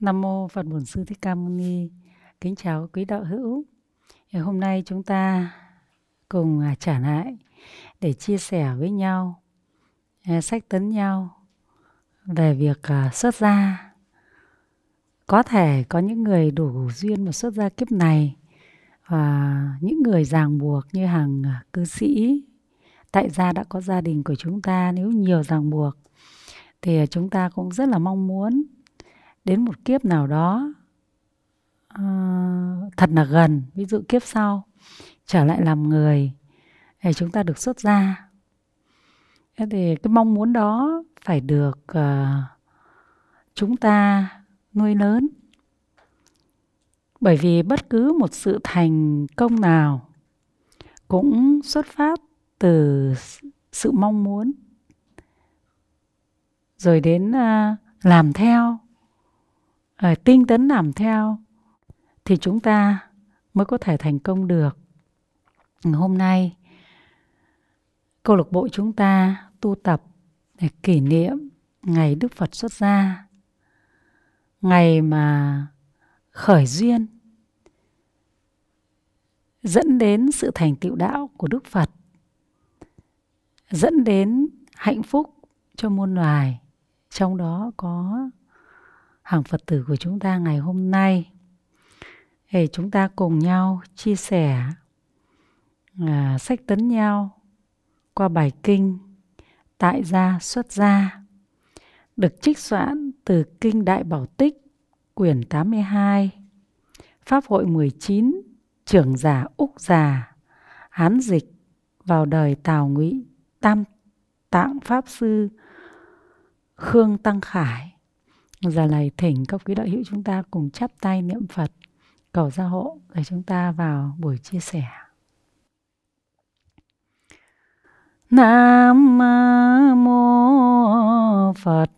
Nam mô Phật Bổn Sư Thích Ca Mâu Ni. Kính chào quý đạo hữu. Hôm nay chúng ta cùng à, trả lại để chia sẻ với nhau à, sách tấn nhau về việc à, xuất gia. Có thể có những người đủ duyên mà xuất gia kiếp này và những người ràng buộc như hàng cư sĩ tại gia đã có gia đình của chúng ta nếu nhiều ràng buộc thì chúng ta cũng rất là mong muốn đến một kiếp nào đó à, thật là gần ví dụ kiếp sau trở lại làm người để chúng ta được xuất gia thế thì cái mong muốn đó phải được à, chúng ta nuôi lớn bởi vì bất cứ một sự thành công nào cũng xuất phát từ sự mong muốn rồi đến à, làm theo à, tinh tấn làm theo thì chúng ta mới có thể thành công được hôm nay câu lạc bộ chúng ta tu tập để kỷ niệm ngày đức phật xuất gia ngày mà khởi duyên dẫn đến sự thành tựu đạo của đức phật dẫn đến hạnh phúc cho muôn loài trong đó có hàng Phật tử của chúng ta ngày hôm nay để chúng ta cùng nhau chia sẻ à, sách tấn nhau qua bài kinh tại gia xuất gia được trích soạn từ kinh Đại Bảo Tích quyển 82 Pháp hội 19 trưởng giả Úc già Hán dịch vào đời Tào Ngụy Tam Tạng Pháp Sư Khương Tăng Khải Giờ này thỉnh các quý đạo hữu chúng ta cùng chắp tay niệm Phật cầu gia hộ để chúng ta vào buổi chia sẻ. Nam mô Phật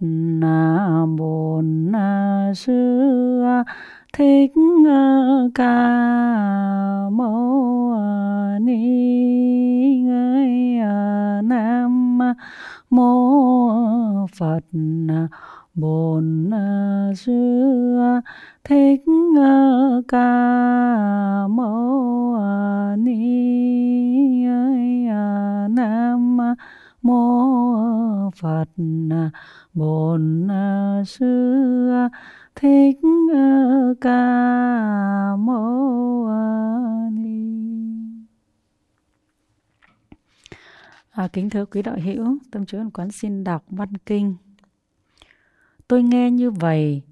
Bổn Sư Thích Ca Mâu Ni Nam mô Phật bồn sư à, thích à, ca mâu à, ni nam mô phật bồn sư thích ca mâu ni à, kính thưa quý đạo hữu tâm chúa quán xin đọc văn kinh Tôi nghe như vậy,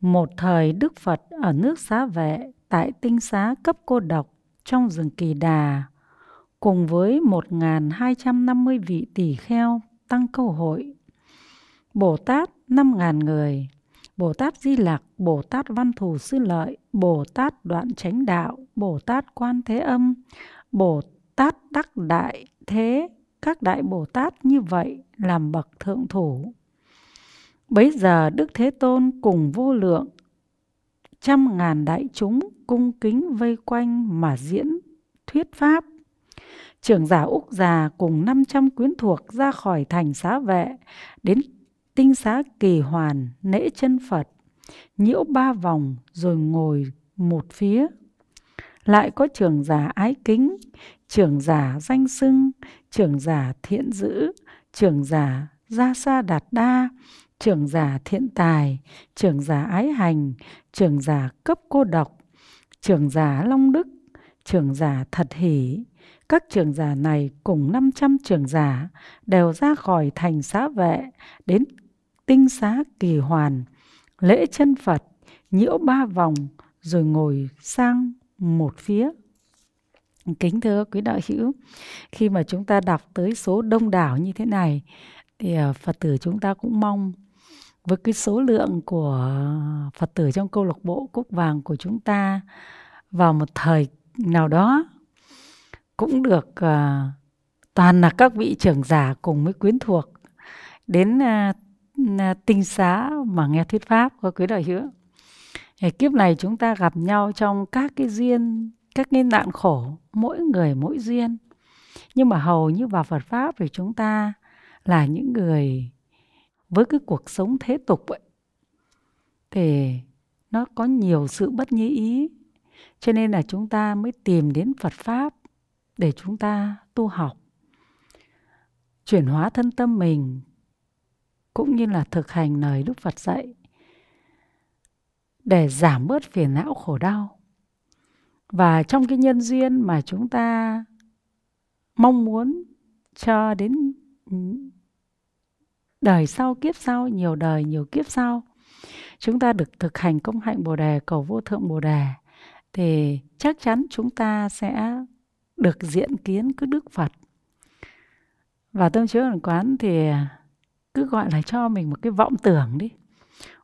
một thời Đức Phật ở nước xá vệ tại tinh xá cấp cô độc trong rừng Kỳ Đà, cùng với 1.250 vị tỷ kheo tăng câu hội. Bồ Tát 5.000 người, Bồ Tát Di Lặc, Bồ Tát Văn Thù Sư Lợi, Bồ Tát Đoạn Chánh Đạo, Bồ Tát Quan Thế Âm, Bồ Tát Đắc Đại Thế, các Đại Bồ Tát như vậy làm bậc thượng thủ. Bấy giờ Đức Thế Tôn cùng vô lượng trăm ngàn đại chúng cung kính vây quanh mà diễn thuyết pháp. Trưởng giả Úc già cùng 500 quyến thuộc ra khỏi thành xá vệ đến tinh xá kỳ hoàn nễ chân Phật, nhiễu ba vòng rồi ngồi một phía. Lại có trưởng giả ái kính, trưởng giả danh sưng, trưởng giả thiện dữ, trưởng giả gia sa đạt đa, trưởng giả thiện tài, trưởng giả ái hành, trưởng giả cấp cô độc, trưởng giả long đức, trưởng giả thật hỷ. Các trưởng giả này cùng 500 trưởng giả đều ra khỏi thành xá vệ đến tinh xá kỳ hoàn, lễ chân Phật, nhiễu ba vòng rồi ngồi sang một phía. Kính thưa quý đạo hữu, khi mà chúng ta đọc tới số đông đảo như thế này thì ờ, Phật tử chúng ta cũng mong với cái số lượng của phật tử trong câu lạc bộ cúc vàng của chúng ta vào một thời nào đó cũng được uh, toàn là các vị trưởng giả cùng với quyến thuộc đến uh, tinh xá mà nghe thuyết pháp có quý đại hữu kiếp này chúng ta gặp nhau trong các cái duyên các cái nạn khổ mỗi người mỗi duyên nhưng mà hầu như vào Phật pháp thì chúng ta là những người với cái cuộc sống thế tục ấy, thì nó có nhiều sự bất như ý cho nên là chúng ta mới tìm đến phật pháp để chúng ta tu học chuyển hóa thân tâm mình cũng như là thực hành lời đức phật dạy để giảm bớt phiền não khổ đau và trong cái nhân duyên mà chúng ta mong muốn cho đến đời sau kiếp sau nhiều đời nhiều kiếp sau chúng ta được thực hành công hạnh bồ đề cầu vô thượng bồ đề thì chắc chắn chúng ta sẽ được diện kiến cứ đức phật và tâm chiếu ẩn quán thì cứ gọi là cho mình một cái vọng tưởng đi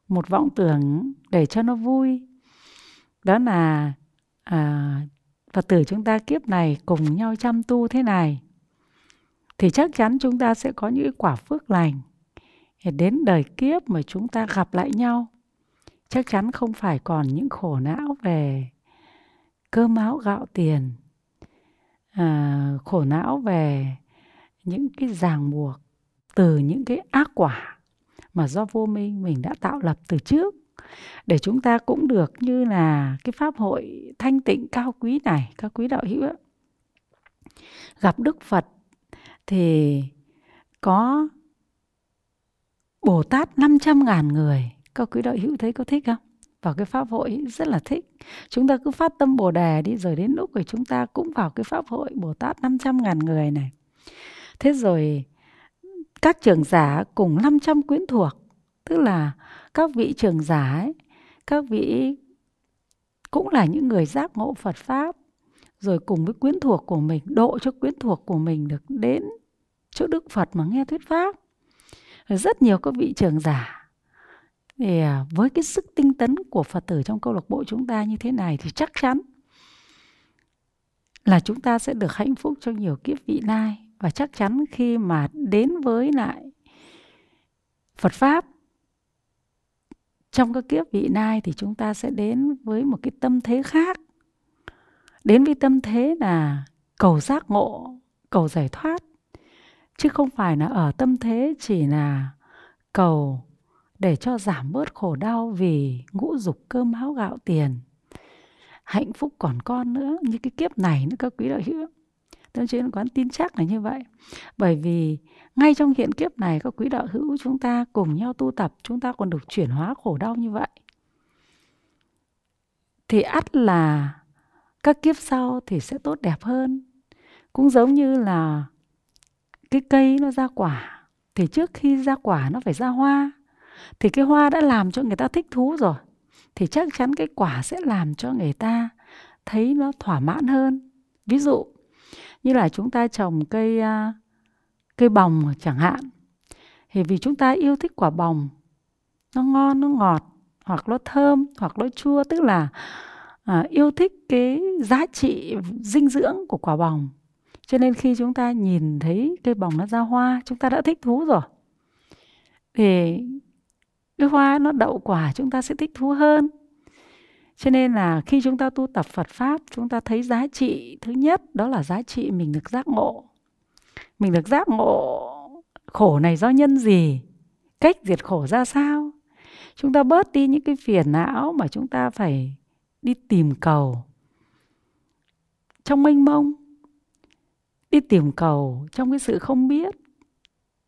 một vọng tưởng để cho nó vui đó là à, phật tử chúng ta kiếp này cùng nhau chăm tu thế này thì chắc chắn chúng ta sẽ có những quả phước lành để đến đời kiếp mà chúng ta gặp lại nhau chắc chắn không phải còn những khổ não về cơm áo gạo tiền à, khổ não về những cái ràng buộc từ những cái ác quả mà do vô minh mình đã tạo lập từ trước để chúng ta cũng được như là cái pháp hội thanh tịnh cao quý này các quý đạo hữu gặp đức phật thì có Bồ Tát 500.000 người. Các quý đạo hữu thấy có thích không? Vào cái pháp hội rất là thích. Chúng ta cứ phát tâm Bồ Đề đi rồi đến lúc rồi chúng ta cũng vào cái pháp hội Bồ Tát 500.000 người này. Thế rồi các trưởng giả cùng 500 quyến thuộc, tức là các vị trưởng giả ấy, các vị cũng là những người giác ngộ Phật pháp rồi cùng với quyến thuộc của mình độ cho quyến thuộc của mình được đến chỗ Đức Phật mà nghe thuyết pháp rất nhiều các vị trưởng giả thì à, với cái sức tinh tấn của phật tử trong câu lạc bộ chúng ta như thế này thì chắc chắn là chúng ta sẽ được hạnh phúc trong nhiều kiếp vị lai và chắc chắn khi mà đến với lại Phật pháp trong các kiếp vị lai thì chúng ta sẽ đến với một cái tâm thế khác đến với tâm thế là cầu giác ngộ cầu giải thoát chứ không phải là ở tâm thế chỉ là cầu để cho giảm bớt khổ đau vì ngũ dục cơm áo gạo tiền hạnh phúc còn con nữa như cái kiếp này nữa các quý đạo hữu tâm chuyên quán tin chắc là như vậy bởi vì ngay trong hiện kiếp này các quý đạo hữu chúng ta cùng nhau tu tập chúng ta còn được chuyển hóa khổ đau như vậy thì ắt là các kiếp sau thì sẽ tốt đẹp hơn cũng giống như là cái cây nó ra quả thì trước khi ra quả nó phải ra hoa thì cái hoa đã làm cho người ta thích thú rồi thì chắc chắn cái quả sẽ làm cho người ta thấy nó thỏa mãn hơn ví dụ như là chúng ta trồng cây à, cây bồng chẳng hạn thì vì chúng ta yêu thích quả bồng nó ngon nó ngọt hoặc nó thơm hoặc nó chua tức là à, yêu thích cái giá trị dinh dưỡng của quả bồng cho nên khi chúng ta nhìn thấy cây bỏng nó ra hoa chúng ta đã thích thú rồi để cái hoa nó đậu quả chúng ta sẽ thích thú hơn cho nên là khi chúng ta tu tập phật pháp chúng ta thấy giá trị thứ nhất đó là giá trị mình được giác ngộ mình được giác ngộ khổ này do nhân gì cách diệt khổ ra sao chúng ta bớt đi những cái phiền não mà chúng ta phải đi tìm cầu trong mênh mông đi tìm cầu trong cái sự không biết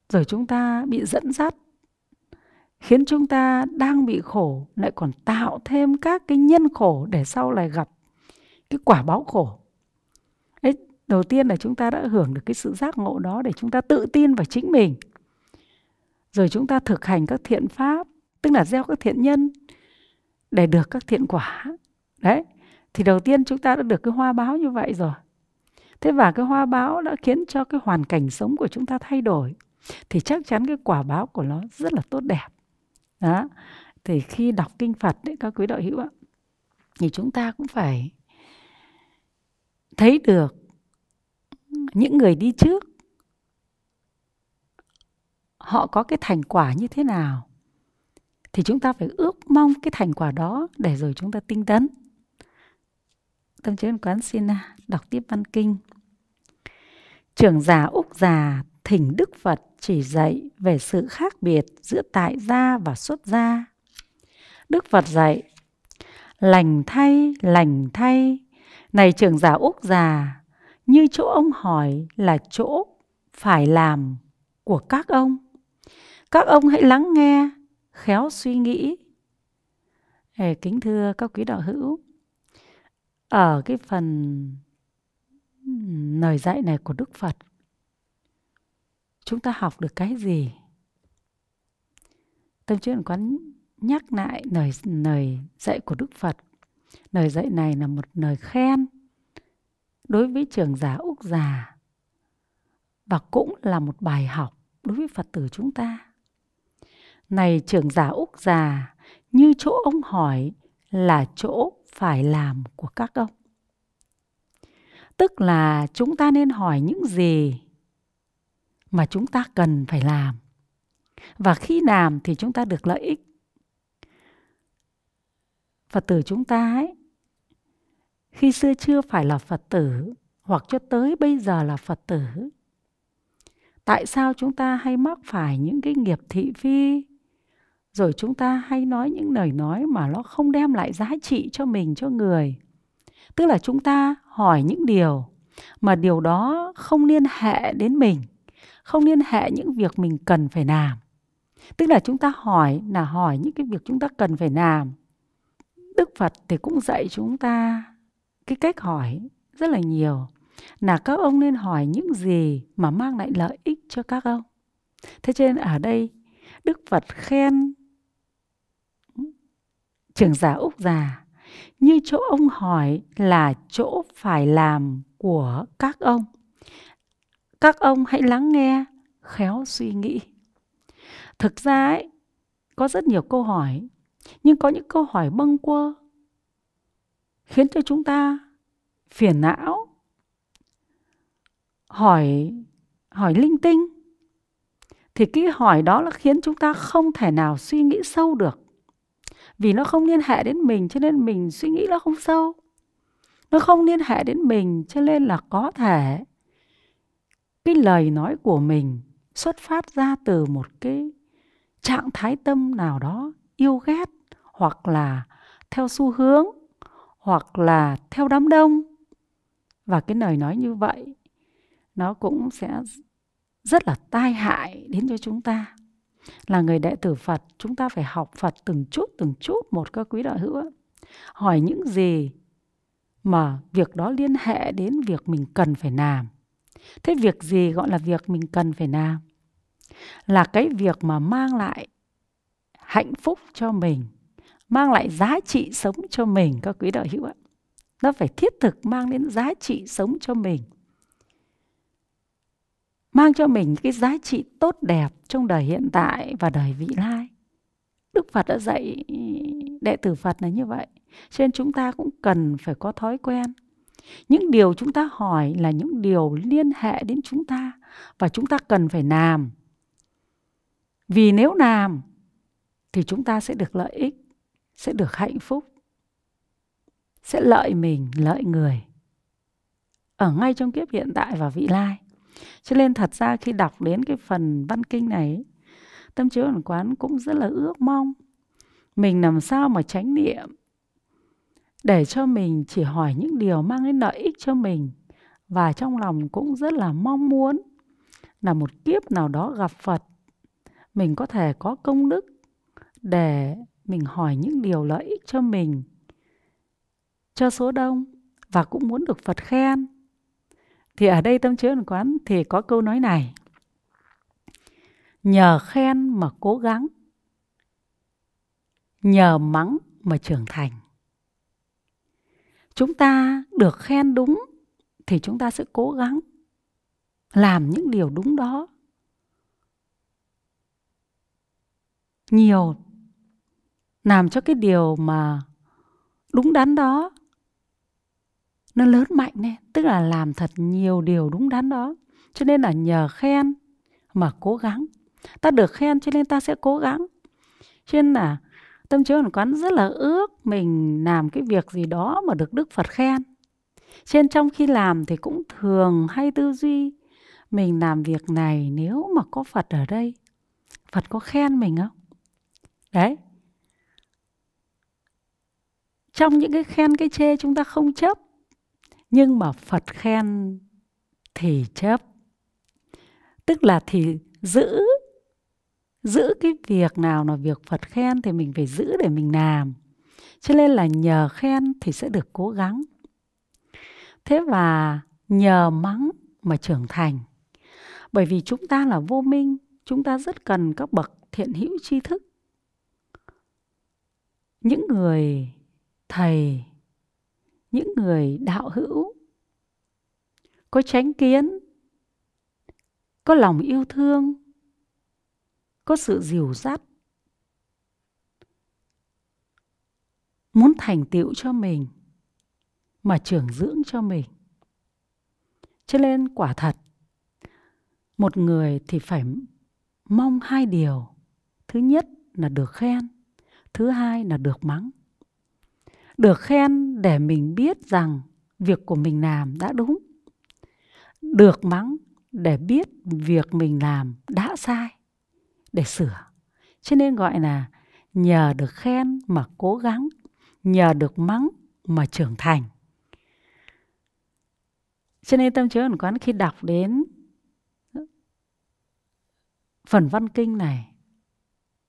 rồi chúng ta bị dẫn dắt khiến chúng ta đang bị khổ lại còn tạo thêm các cái nhân khổ để sau lại gặp cái quả báo khổ Đấy, đầu tiên là chúng ta đã hưởng được cái sự giác ngộ đó để chúng ta tự tin vào chính mình rồi chúng ta thực hành các thiện pháp tức là gieo các thiện nhân để được các thiện quả đấy thì đầu tiên chúng ta đã được cái hoa báo như vậy rồi thế và cái hoa báo đã khiến cho cái hoàn cảnh sống của chúng ta thay đổi thì chắc chắn cái quả báo của nó rất là tốt đẹp đó thì khi đọc kinh phật đấy các quý đạo hữu ạ thì chúng ta cũng phải thấy được những người đi trước họ có cái thành quả như thế nào thì chúng ta phải ước mong cái thành quả đó để rồi chúng ta tinh tấn tâm trí quán xin đọc tiếp văn kinh trưởng già Úc già thỉnh Đức Phật chỉ dạy về sự khác biệt giữa tại gia và xuất gia. Đức Phật dạy, lành thay, lành thay, này trưởng già Úc già, như chỗ ông hỏi là chỗ phải làm của các ông. Các ông hãy lắng nghe, khéo suy nghĩ. kính thưa các quý đạo hữu, ở cái phần lời dạy này của đức phật chúng ta học được cái gì tâm chuyện quán nhắc lại lời lời dạy của đức phật lời dạy này là một lời khen đối với trường giả úc già và cũng là một bài học đối với phật tử chúng ta này trưởng giả úc già như chỗ ông hỏi là chỗ phải làm của các ông tức là chúng ta nên hỏi những gì mà chúng ta cần phải làm và khi làm thì chúng ta được lợi ích phật tử chúng ta ấy khi xưa chưa phải là phật tử hoặc cho tới bây giờ là phật tử tại sao chúng ta hay mắc phải những cái nghiệp thị phi rồi chúng ta hay nói những lời nói mà nó không đem lại giá trị cho mình cho người tức là chúng ta hỏi những điều mà điều đó không liên hệ đến mình không liên hệ những việc mình cần phải làm tức là chúng ta hỏi là hỏi những cái việc chúng ta cần phải làm đức phật thì cũng dạy chúng ta cái cách hỏi rất là nhiều là các ông nên hỏi những gì mà mang lại lợi ích cho các ông thế trên ở đây đức phật khen ừ, trưởng giả úc già như chỗ ông hỏi là chỗ phải làm của các ông các ông hãy lắng nghe khéo suy nghĩ thực ra ấy, có rất nhiều câu hỏi nhưng có những câu hỏi bâng quơ khiến cho chúng ta phiền não hỏi hỏi linh tinh thì cái hỏi đó là khiến chúng ta không thể nào suy nghĩ sâu được vì nó không liên hệ đến mình cho nên mình suy nghĩ nó không sâu nó không liên hệ đến mình cho nên là có thể cái lời nói của mình xuất phát ra từ một cái trạng thái tâm nào đó yêu ghét hoặc là theo xu hướng hoặc là theo đám đông và cái lời nói như vậy nó cũng sẽ rất là tai hại đến cho chúng ta là người đệ tử Phật chúng ta phải học Phật từng chút từng chút một các quý đạo hữu hỏi những gì mà việc đó liên hệ đến việc mình cần phải làm thế việc gì gọi là việc mình cần phải làm là cái việc mà mang lại hạnh phúc cho mình mang lại giá trị sống cho mình các quý đạo hữu ạ nó phải thiết thực mang đến giá trị sống cho mình mang cho mình cái giá trị tốt đẹp trong đời hiện tại và đời vị lai. Đức Phật đã dạy đệ tử Phật là như vậy. Cho nên chúng ta cũng cần phải có thói quen. Những điều chúng ta hỏi là những điều liên hệ đến chúng ta và chúng ta cần phải làm. Vì nếu làm thì chúng ta sẽ được lợi ích, sẽ được hạnh phúc, sẽ lợi mình, lợi người ở ngay trong kiếp hiện tại và vị lai cho nên thật ra khi đọc đến cái phần văn kinh này tâm chiếu ẩn quán cũng rất là ước mong mình làm sao mà tránh niệm để cho mình chỉ hỏi những điều mang đến lợi ích cho mình và trong lòng cũng rất là mong muốn là một kiếp nào đó gặp Phật mình có thể có công đức để mình hỏi những điều lợi ích cho mình cho số đông và cũng muốn được Phật khen thì ở đây tâm chứa quán thì có câu nói này. Nhờ khen mà cố gắng. Nhờ mắng mà trưởng thành. Chúng ta được khen đúng thì chúng ta sẽ cố gắng làm những điều đúng đó. Nhiều làm cho cái điều mà đúng đắn đó nó lớn mạnh lên tức là làm thật nhiều điều đúng đắn đó cho nên là nhờ khen mà cố gắng ta được khen cho nên ta sẽ cố gắng cho nên là tâm trí hoàn quán rất là ước mình làm cái việc gì đó mà được đức phật khen trên trong khi làm thì cũng thường hay tư duy mình làm việc này nếu mà có phật ở đây phật có khen mình không đấy trong những cái khen cái chê chúng ta không chấp nhưng mà phật khen thì chấp tức là thì giữ giữ cái việc nào là việc phật khen thì mình phải giữ để mình làm cho nên là nhờ khen thì sẽ được cố gắng thế và nhờ mắng mà trưởng thành bởi vì chúng ta là vô minh chúng ta rất cần các bậc thiện hữu tri thức những người thầy những người đạo hữu có tránh kiến có lòng yêu thương có sự dìu dắt muốn thành tựu cho mình mà trưởng dưỡng cho mình cho nên quả thật một người thì phải mong hai điều thứ nhất là được khen thứ hai là được mắng được khen để mình biết rằng việc của mình làm đã đúng được mắng để biết việc mình làm đã sai để sửa cho nên gọi là nhờ được khen mà cố gắng nhờ được mắng mà trưởng thành cho nên tâm chứa ẩn quán khi đọc đến phần văn kinh này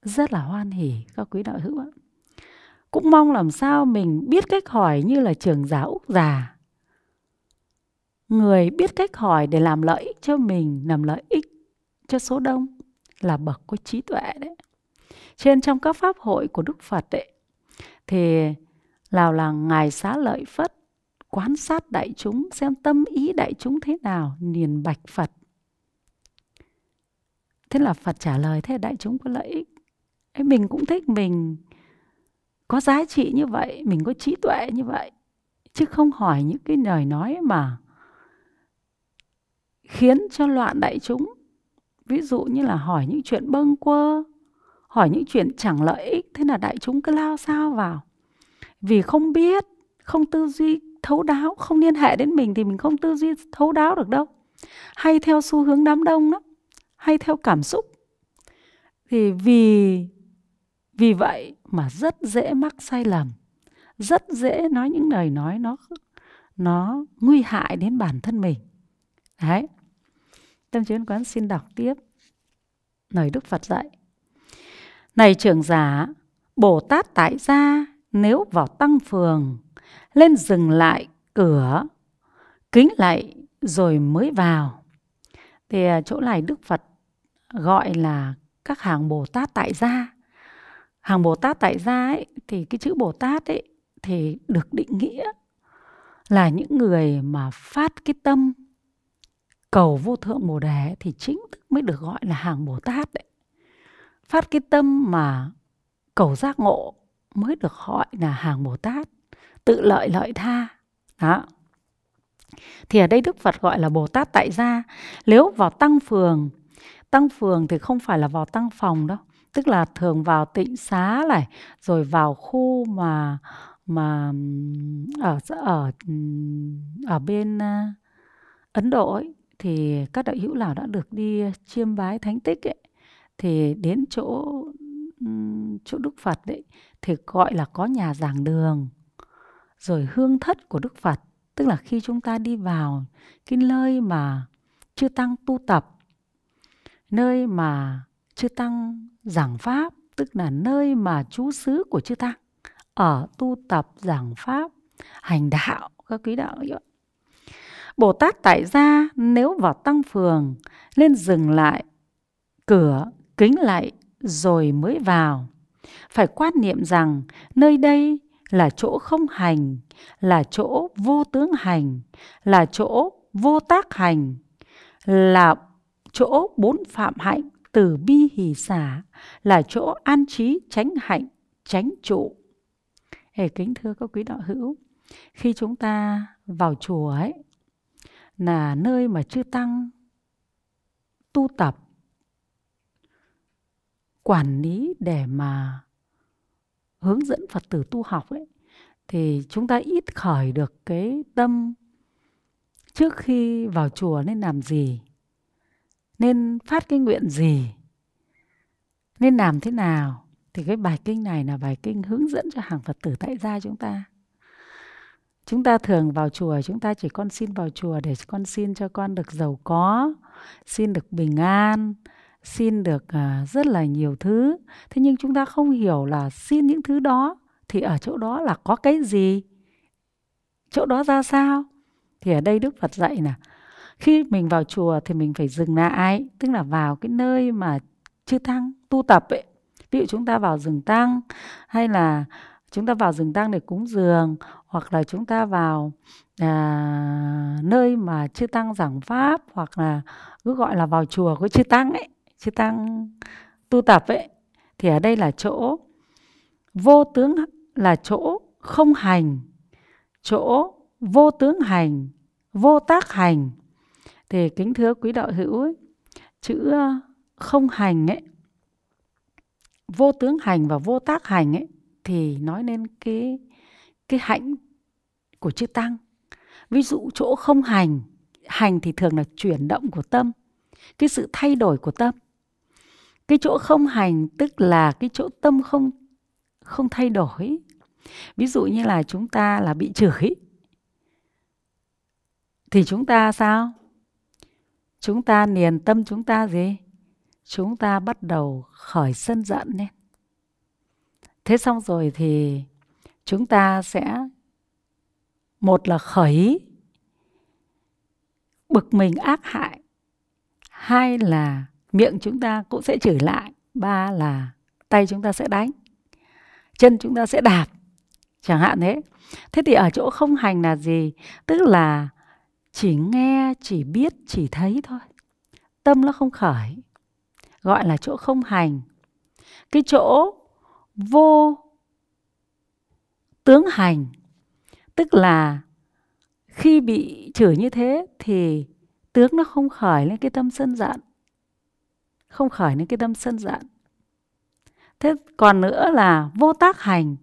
rất là hoan hỉ các quý đạo hữu ạ cũng mong làm sao mình biết cách hỏi như là trường giả Úc già. Người biết cách hỏi để làm lợi ích cho mình, làm lợi ích cho số đông là bậc có trí tuệ đấy. Trên trong các pháp hội của Đức Phật ấy, thì lào là Ngài xá lợi Phất quan sát đại chúng xem tâm ý đại chúng thế nào liền bạch Phật. Thế là Phật trả lời thế đại chúng có lợi ích. Ấy mình cũng thích mình có giá trị như vậy mình có trí tuệ như vậy chứ không hỏi những cái lời nói mà khiến cho loạn đại chúng ví dụ như là hỏi những chuyện bâng quơ hỏi những chuyện chẳng lợi ích thế là đại chúng cứ lao sao vào vì không biết không tư duy thấu đáo không liên hệ đến mình thì mình không tư duy thấu đáo được đâu hay theo xu hướng đám đông đó hay theo cảm xúc thì vì vì vậy mà rất dễ mắc sai lầm rất dễ nói những lời nói nó nó nguy hại đến bản thân mình đấy tâm chuyến quán xin đọc tiếp lời đức phật dạy này trưởng giả bồ tát tại gia nếu vào tăng phường lên dừng lại cửa kính lạy rồi mới vào thì à, chỗ này đức phật gọi là các hàng bồ tát tại gia hàng Bồ Tát tại gia ấy thì cái chữ Bồ Tát ấy thì được định nghĩa là những người mà phát cái tâm cầu vô thượng bồ đề thì chính thức mới được gọi là hàng Bồ Tát đấy. Phát cái tâm mà cầu giác ngộ mới được gọi là hàng Bồ Tát, tự lợi lợi tha. Đó. Thì ở đây Đức Phật gọi là Bồ Tát tại gia. Nếu vào tăng phường, tăng phường thì không phải là vào tăng phòng đâu tức là thường vào tịnh xá này rồi vào khu mà mà ở ở ở bên Ấn Độ ấy, thì các đạo hữu lão đã được đi chiêm bái thánh tích ấy, thì đến chỗ chỗ Đức Phật đấy, thì gọi là có nhà giảng đường rồi hương thất của Đức Phật tức là khi chúng ta đi vào cái nơi mà chưa tăng tu tập nơi mà chư tăng giảng pháp tức là nơi mà chú xứ của chư tăng ở tu tập giảng pháp hành đạo các quý đạo ấy. Bồ Tát tại gia nếu vào tăng phường nên dừng lại cửa kính lại rồi mới vào phải quan niệm rằng nơi đây là chỗ không hành là chỗ vô tướng hành là chỗ vô tác hành là chỗ bốn phạm hạnh từ bi hỷ xả là chỗ an trí tránh hạnh tránh trụ Ê, kính thưa các quý đạo hữu khi chúng ta vào chùa ấy là nơi mà chư tăng tu tập quản lý để mà hướng dẫn phật tử tu học ấy thì chúng ta ít khởi được cái tâm trước khi vào chùa nên làm gì nên phát cái nguyện gì nên làm thế nào thì cái bài kinh này là bài kinh hướng dẫn cho hàng phật tử tại gia chúng ta chúng ta thường vào chùa chúng ta chỉ con xin vào chùa để con xin cho con được giàu có xin được bình an xin được à, rất là nhiều thứ thế nhưng chúng ta không hiểu là xin những thứ đó thì ở chỗ đó là có cái gì chỗ đó ra sao thì ở đây đức phật dạy là khi mình vào chùa thì mình phải dừng lại tức là vào cái nơi mà chư tăng tu tập ấy ví dụ chúng ta vào rừng tăng hay là chúng ta vào rừng tăng để cúng dường hoặc là chúng ta vào à, nơi mà chư tăng giảng pháp hoặc là cứ gọi là vào chùa của chư tăng ấy chư tăng tu tập ấy thì ở đây là chỗ vô tướng là chỗ không hành chỗ vô tướng hành vô tác hành thì kính thưa quý đạo hữu ấy, chữ không hành ấy vô tướng hành và vô tác hành ấy thì nói lên cái cái hạnh của chữ tăng ví dụ chỗ không hành hành thì thường là chuyển động của tâm cái sự thay đổi của tâm cái chỗ không hành tức là cái chỗ tâm không không thay đổi ví dụ như là chúng ta là bị chửi thì chúng ta sao chúng ta niền tâm chúng ta gì chúng ta bắt đầu khởi sân giận lên thế xong rồi thì chúng ta sẽ một là khởi bực mình ác hại hai là miệng chúng ta cũng sẽ chửi lại ba là tay chúng ta sẽ đánh chân chúng ta sẽ đạp chẳng hạn thế thế thì ở chỗ không hành là gì tức là chỉ nghe chỉ biết chỉ thấy thôi tâm nó không khởi gọi là chỗ không hành cái chỗ vô tướng hành tức là khi bị chửi như thế thì tướng nó không khởi lên cái tâm sân giận không khởi lên cái tâm sân giận thế còn nữa là vô tác hành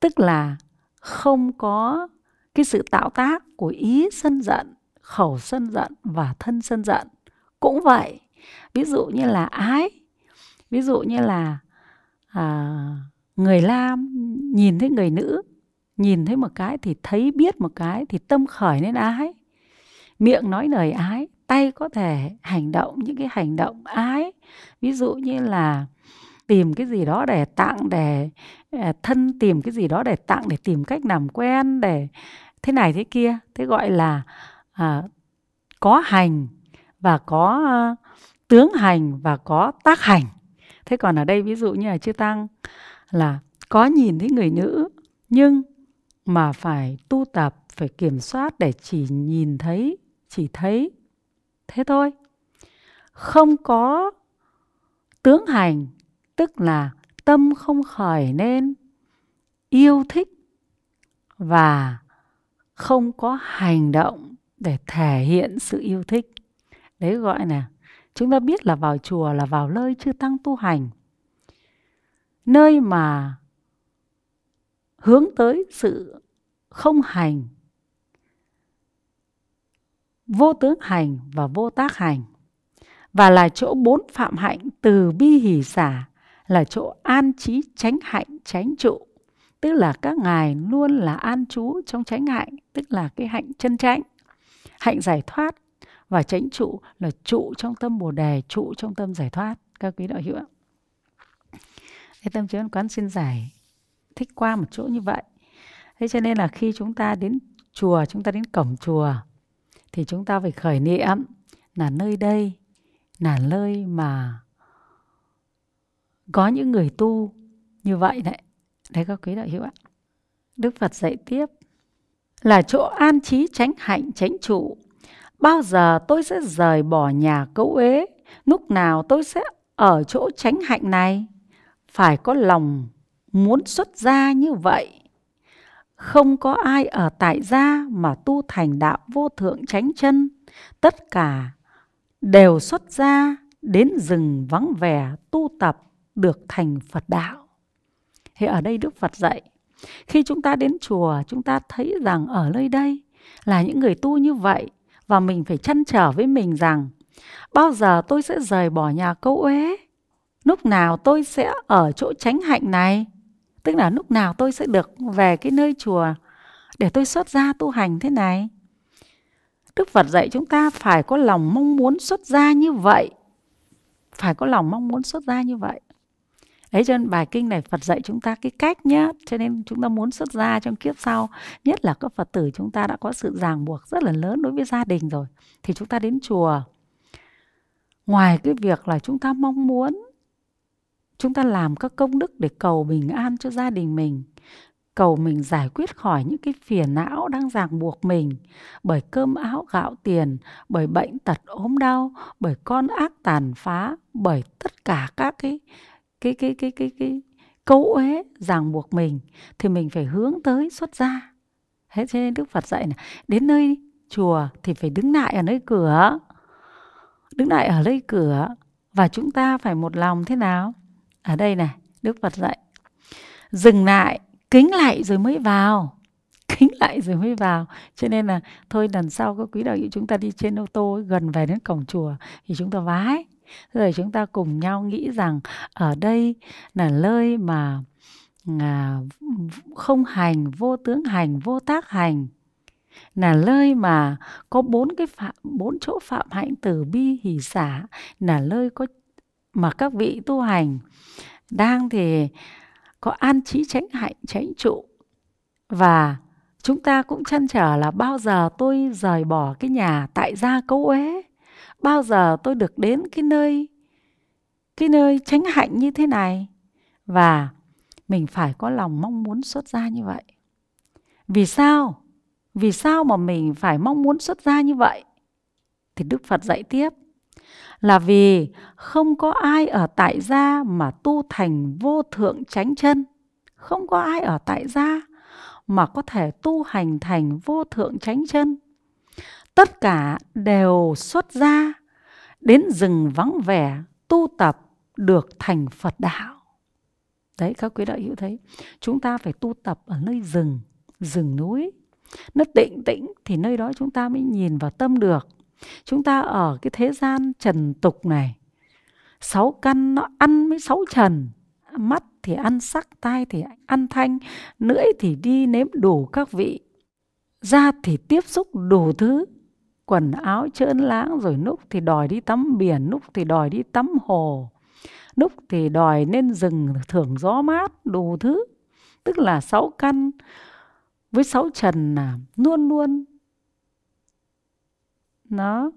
tức là không có cái sự tạo tác của ý sân giận khẩu sân giận và thân sân giận cũng vậy ví dụ như là ái ví dụ như là à, người nam nhìn thấy người nữ nhìn thấy một cái thì thấy biết một cái thì tâm khởi nên ái miệng nói lời ái tay có thể hành động những cái hành động ái ví dụ như là tìm cái gì đó để tặng để à, thân tìm cái gì đó để tặng để tìm cách làm quen để thế này thế kia thế gọi là à, có hành và có à, tướng hành và có tác hành thế còn ở đây ví dụ như là chư tăng là có nhìn thấy người nữ nhưng mà phải tu tập phải kiểm soát để chỉ nhìn thấy chỉ thấy thế thôi không có tướng hành tức là tâm không khởi nên yêu thích và không có hành động để thể hiện sự yêu thích đấy gọi là chúng ta biết là vào chùa là vào nơi chư tăng tu hành nơi mà hướng tới sự không hành vô tướng hành và vô tác hành và là chỗ bốn phạm hạnh từ bi hỷ xả là chỗ an trí tránh hạnh tránh trụ tức là các ngài luôn là an trú trong tránh hạnh tức là cái hạnh chân tránh hạnh giải thoát và tránh trụ là trụ trong tâm bồ đề trụ trong tâm giải thoát các quý đạo hữu ạ thế tâm trí quán xin giải thích qua một chỗ như vậy thế cho nên là khi chúng ta đến chùa chúng ta đến cổng chùa thì chúng ta phải khởi niệm là nơi đây là nơi mà có những người tu như vậy đấy đấy các quý đạo hữu ạ đức phật dạy tiếp là chỗ an trí tránh hạnh tránh trụ bao giờ tôi sẽ rời bỏ nhà cấu ế lúc nào tôi sẽ ở chỗ tránh hạnh này phải có lòng muốn xuất gia như vậy không có ai ở tại gia mà tu thành đạo vô thượng tránh chân tất cả đều xuất gia đến rừng vắng vẻ tu tập được thành Phật đạo. Thì ở đây Đức Phật dạy, khi chúng ta đến chùa, chúng ta thấy rằng ở nơi đây là những người tu như vậy và mình phải chăn trở với mình rằng bao giờ tôi sẽ rời bỏ nhà câu uế, lúc nào tôi sẽ ở chỗ chánh hạnh này, tức là lúc nào tôi sẽ được về cái nơi chùa để tôi xuất gia tu hành thế này. Đức Phật dạy chúng ta phải có lòng mong muốn xuất gia như vậy. Phải có lòng mong muốn xuất gia như vậy đấy cho nên bài kinh này Phật dạy chúng ta cái cách nhá cho nên chúng ta muốn xuất gia trong kiếp sau nhất là các Phật tử chúng ta đã có sự ràng buộc rất là lớn đối với gia đình rồi thì chúng ta đến chùa ngoài cái việc là chúng ta mong muốn chúng ta làm các công đức để cầu bình an cho gia đình mình cầu mình giải quyết khỏi những cái phiền não đang ràng buộc mình bởi cơm áo gạo tiền bởi bệnh tật ốm đau bởi con ác tàn phá bởi tất cả các cái cái cái cái cái cái câu uế ràng buộc mình thì mình phải hướng tới xuất gia thế cho nên đức phật dạy là đến nơi chùa thì phải đứng lại ở nơi cửa đứng lại ở nơi cửa và chúng ta phải một lòng thế nào ở đây này đức phật dạy dừng lại kính lại rồi mới vào kính lại rồi mới vào cho nên là thôi lần sau có quý đạo hữu chúng ta đi trên ô tô gần về đến cổng chùa thì chúng ta vái rồi chúng ta cùng nhau nghĩ rằng ở đây là nơi mà à, không hành vô tướng hành vô tác hành là nơi mà có bốn cái phạm bốn chỗ phạm hạnh từ bi hỷ xả là nơi có mà các vị tu hành đang thì có an trí tránh hạnh tránh trụ và chúng ta cũng chăn trở là bao giờ tôi rời bỏ cái nhà tại gia cấu ế bao giờ tôi được đến cái nơi cái nơi tránh hạnh như thế này và mình phải có lòng mong muốn xuất gia như vậy vì sao vì sao mà mình phải mong muốn xuất gia như vậy thì đức phật dạy tiếp là vì không có ai ở tại gia mà tu thành vô thượng chánh chân không có ai ở tại gia mà có thể tu hành thành vô thượng chánh chân tất cả đều xuất gia đến rừng vắng vẻ tu tập được thành Phật đạo. Đấy các quý đạo hữu thấy, chúng ta phải tu tập ở nơi rừng, rừng núi. Nó tịnh tĩnh thì nơi đó chúng ta mới nhìn vào tâm được. Chúng ta ở cái thế gian trần tục này, sáu căn nó ăn mới sáu trần, mắt thì ăn sắc, tai thì ăn thanh, lưỡi thì đi nếm đủ các vị, da thì tiếp xúc đủ thứ, quần áo trơn láng rồi lúc thì đòi đi tắm biển lúc thì đòi đi tắm hồ lúc thì đòi nên rừng thưởng gió mát đủ thứ tức là sáu căn với sáu trần là luôn luôn nó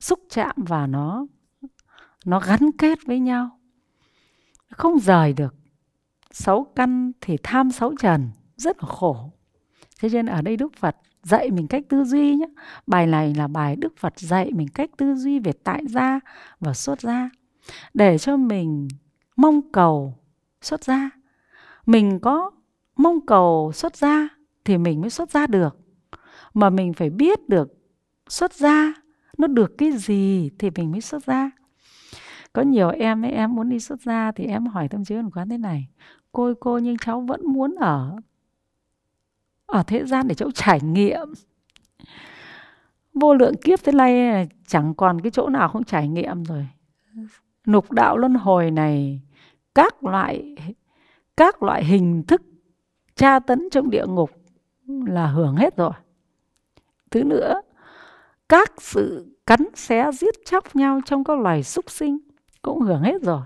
xúc chạm và nó nó gắn kết với nhau không rời được sáu căn thì tham sáu trần rất là khổ thế nên ở đây đức phật dạy mình cách tư duy nhé. Bài này là bài Đức Phật dạy mình cách tư duy về tại gia và xuất gia để cho mình mong cầu xuất gia. Mình có mong cầu xuất gia thì mình mới xuất gia được. Mà mình phải biết được xuất gia nó được cái gì thì mình mới xuất gia. Có nhiều em ấy, em muốn đi xuất gia thì em hỏi tâm trí hồn quán thế này. Cô ơi, cô nhưng cháu vẫn muốn ở ở thế gian để chỗ trải nghiệm vô lượng kiếp thế nay chẳng còn cái chỗ nào không trải nghiệm rồi nục đạo luân hồi này các loại các loại hình thức tra tấn trong địa ngục là hưởng hết rồi thứ nữa các sự cắn xé giết chóc nhau trong các loài súc sinh cũng hưởng hết rồi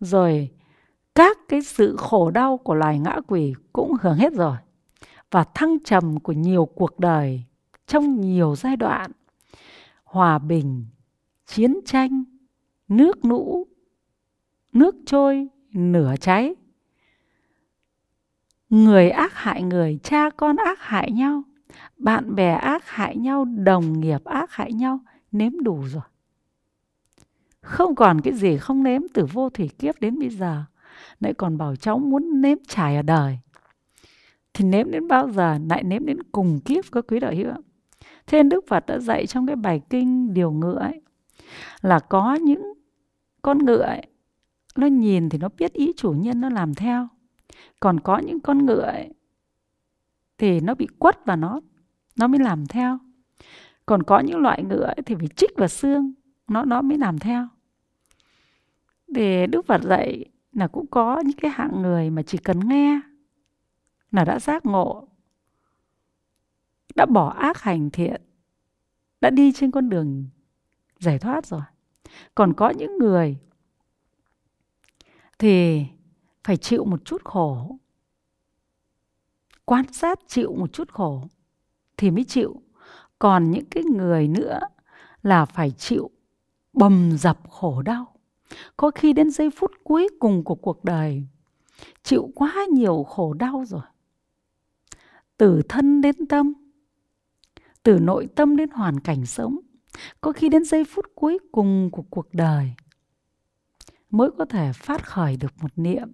rồi các cái sự khổ đau của loài ngã quỷ cũng hưởng hết rồi và thăng trầm của nhiều cuộc đời trong nhiều giai đoạn hòa bình chiến tranh nước lũ nước trôi nửa cháy người ác hại người cha con ác hại nhau bạn bè ác hại nhau đồng nghiệp ác hại nhau nếm đủ rồi không còn cái gì không nếm từ vô thủy kiếp đến bây giờ lại còn bảo cháu muốn nếm trải ở đời thì nếm đến bao giờ lại nếm đến cùng kiếp các quý đạo hữu ạ thế nên đức phật đã dạy trong cái bài kinh điều ngựa ấy là có những con ngựa ấy, nó nhìn thì nó biết ý chủ nhân nó làm theo còn có những con ngựa ấy, thì nó bị quất vào nó nó mới làm theo còn có những loại ngựa ấy, thì phải trích vào xương nó nó mới làm theo thì đức phật dạy là cũng có những cái hạng người mà chỉ cần nghe là đã giác ngộ đã bỏ ác hành thiện đã đi trên con đường giải thoát rồi còn có những người thì phải chịu một chút khổ quan sát chịu một chút khổ thì mới chịu còn những cái người nữa là phải chịu bầm dập khổ đau có khi đến giây phút cuối cùng của cuộc đời chịu quá nhiều khổ đau rồi từ thân đến tâm từ nội tâm đến hoàn cảnh sống có khi đến giây phút cuối cùng của cuộc đời mới có thể phát khởi được một niệm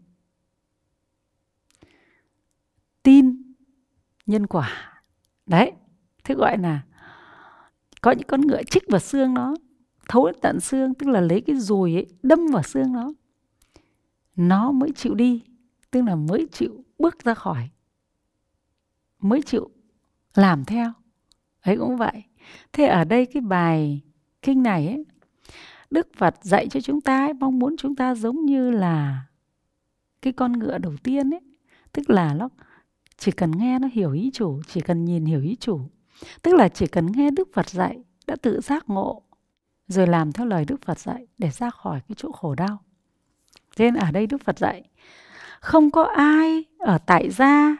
tin nhân quả đấy thế gọi là có những con ngựa chích vào xương nó thấu đến tận xương tức là lấy cái dùi ấy đâm vào xương nó nó mới chịu đi tức là mới chịu bước ra khỏi mới chịu làm theo ấy cũng vậy thế ở đây cái bài kinh này ấy đức phật dạy cho chúng ta ấy, mong muốn chúng ta giống như là cái con ngựa đầu tiên ấy tức là nó chỉ cần nghe nó hiểu ý chủ chỉ cần nhìn hiểu ý chủ tức là chỉ cần nghe đức phật dạy đã tự giác ngộ rồi làm theo lời đức phật dạy để ra khỏi cái chỗ khổ đau nên ở đây đức phật dạy không có ai ở tại gia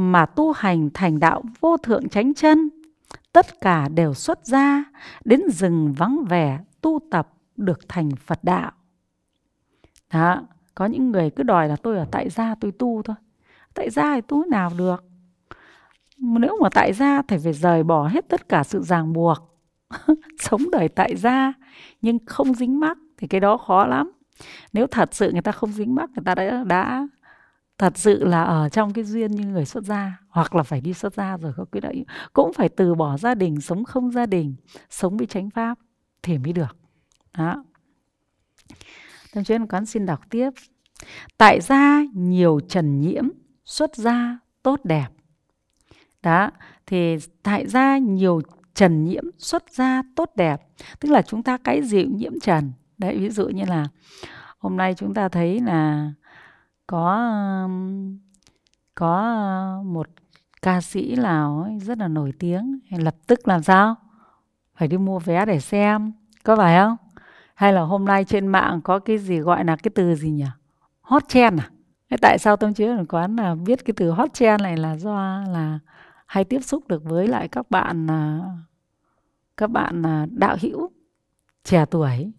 mà tu hành thành đạo vô thượng chánh chân tất cả đều xuất gia đến rừng vắng vẻ tu tập được thành phật đạo đó có những người cứ đòi là tôi ở tại gia tôi tu thôi tại gia thì tu nào được nếu mà tại gia thì phải rời bỏ hết tất cả sự ràng buộc sống đời tại gia nhưng không dính mắc thì cái đó khó lắm nếu thật sự người ta không dính mắc người ta đã đã thật sự là ở trong cái duyên như người xuất gia hoặc là phải đi xuất gia rồi có quý đạo hữu cũng phải từ bỏ gia đình sống không gia đình sống với chánh pháp thì mới được đó tâm chuyên quán xin đọc tiếp tại gia nhiều trần nhiễm xuất gia tốt đẹp đó thì tại gia nhiều trần nhiễm xuất gia tốt đẹp tức là chúng ta cái gì cũng nhiễm trần đấy ví dụ như là hôm nay chúng ta thấy là có có ờ, một ca sĩ nào ấy rất là nổi tiếng lập tức làm sao phải đi mua vé để xem có phải không hay là hôm nay trên mạng có cái gì gọi là cái từ gì nhỉ hot trend à Thế tại sao tâm trí quán là biết cái từ hot trend này là do là hay tiếp xúc được với lại các bạn ờ, các bạn ờ, đạo hữu trẻ tuổi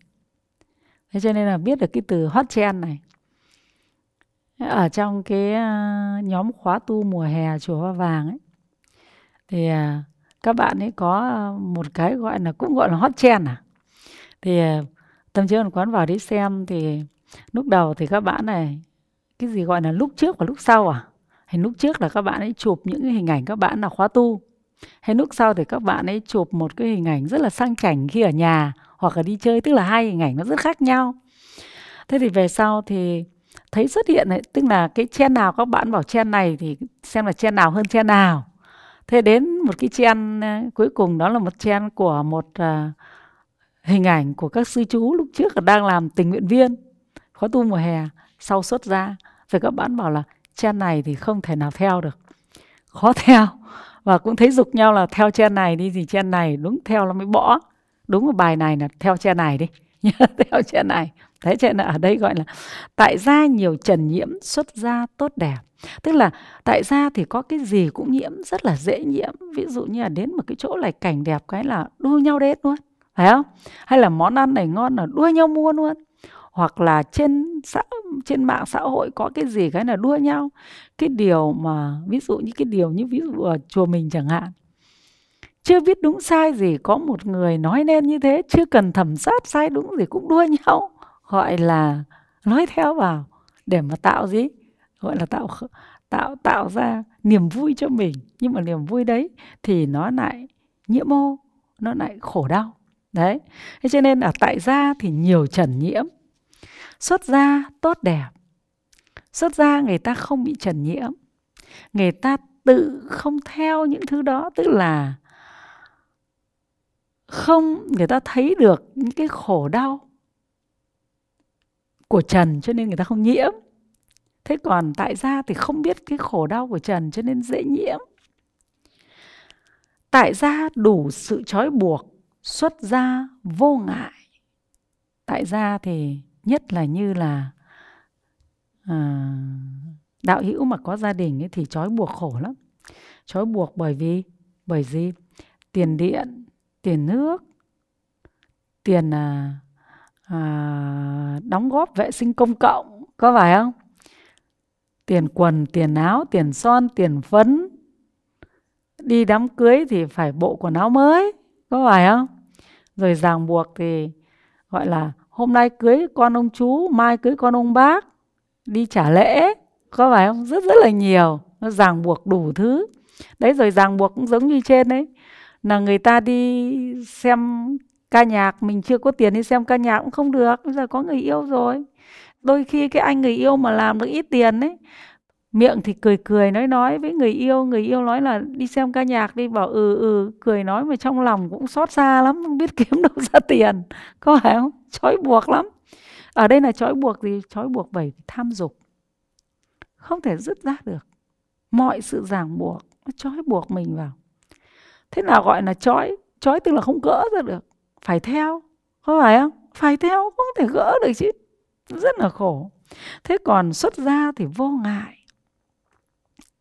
thế cho nên là biết được cái từ hot trend này ở trong cái ờ, nhóm khóa tu mùa hè chùa Hoa Vàng ấy thì ờ, các bạn ấy có ờ, một cái gọi là cũng gọi là hot trend à thì tâm trí còn quán vào đi xem thì lúc đầu thì các bạn này cái gì gọi là lúc trước và lúc sau à hay lúc trước là các bạn ấy chụp những cái hình ảnh các bạn là khóa tu hay lúc sau thì các bạn ấy chụp một cái hình ảnh rất là sang chảnh khi ở nhà hoặc là đi chơi tức là hai hình ảnh nó rất khác nhau thế thì về sau thì thấy xuất hiện đấy tức là cái chen nào các bạn bảo chen này thì xem là chen nào hơn chen nào thế đến một cái chen ờ, cuối cùng đó là một chen của một uh, hình ảnh của các sư chú lúc trước là đang làm tình nguyện viên khóa tu mùa hè sau xuất ra thì các bạn bảo là chen này thì không thể nào theo được khó theo và cũng thấy dục nhau là theo chen này đi thì chen này đúng theo là mới bỏ đúng một bài này là theo chen này đi theo chen này Thế cho nên ở đây gọi là tại gia nhiều trần nhiễm xuất gia tốt đẹp. Tức là tại gia thì có cái gì cũng nhiễm rất là dễ nhiễm. Ví dụ như là đến một cái chỗ này cảnh đẹp cái là đua nhau đến luôn. Phải không? Hay là món ăn này ngon là đua nhau mua luôn. Hoặc là trên xã trên mạng xã hội có cái gì cái là đua nhau. Cái điều mà ví dụ như cái điều như ví dụ ở chùa mình chẳng hạn chưa biết đúng sai gì có một người nói nên như thế chưa cần thẩm sát sai đúng gì cũng đua nhau gọi là nói theo vào để mà tạo gì gọi là tạo tạo tạo ra niềm vui cho mình nhưng mà niềm vui đấy thì nó lại nhiễm mô nó lại khổ đau đấy thế cho nên ở tại gia thì nhiều trần nhiễm xuất gia tốt đẹp xuất gia người ta không bị trần nhiễm người ta tự không theo những thứ đó tức là không người ta thấy được những cái khổ đau của trần cho nên người ta không nhiễm thế còn tại gia thì không biết cái khổ đau của trần cho nên dễ nhiễm tại gia đủ sự trói buộc xuất gia vô ngại tại gia thì nhất là như là à, đạo hữu mà có gia đình ấy thì trói buộc khổ lắm trói buộc bởi vì bởi gì tiền điện tiền nước tiền à, à, đóng góp vệ sinh công cộng có phải không tiền quần tiền áo tiền son tiền phấn đi đám cưới thì phải bộ quần áo mới có phải không rồi ràng buộc thì gọi là hôm nay cưới con ông chú mai cưới con ông bác đi trả lễ có phải không rất rất là nhiều nó ràng buộc đủ thứ đấy rồi ràng buộc cũng giống như trên đấy là người ta đi xem ca nhạc mình chưa có tiền đi xem ca nhạc cũng không được bây giờ có người yêu rồi đôi khi cái anh người yêu mà làm được ít tiền ấy miệng thì cười cười nói nói với người yêu người yêu nói là đi xem ca nhạc đi bảo ừ ừ cười nói mà trong lòng cũng xót xa lắm không biết kiếm đâu ra tiền có phải không trói buộc lắm ở đây là trói buộc gì trói buộc bởi tham dục không thể dứt ra được mọi sự ràng buộc nó trói buộc mình vào thế nào gọi là trói trói tức là không gỡ ra được phải theo có phải không phải theo không thể gỡ được chứ rất là khổ thế còn xuất gia thì vô ngại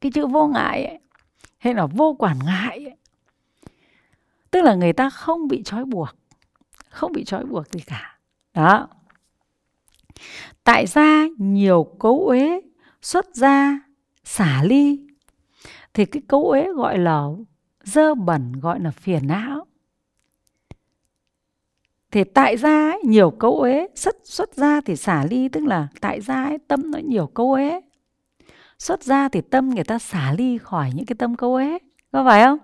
cái chữ vô ngại ấy, hay là vô quản ngại ấy, tức là người ta không bị trói buộc không bị trói buộc gì cả đó tại ra nhiều cấu uế xuất gia xả ly thì cái cấu uế gọi là dơ bẩn gọi là phiền não thì tại ra ấy, nhiều câu ế xuất xuất ra thì xả ly tức là tại ra ấy, tâm nó nhiều câu ế xuất ra thì tâm người ta xả ly khỏi những cái tâm câu ế có phải không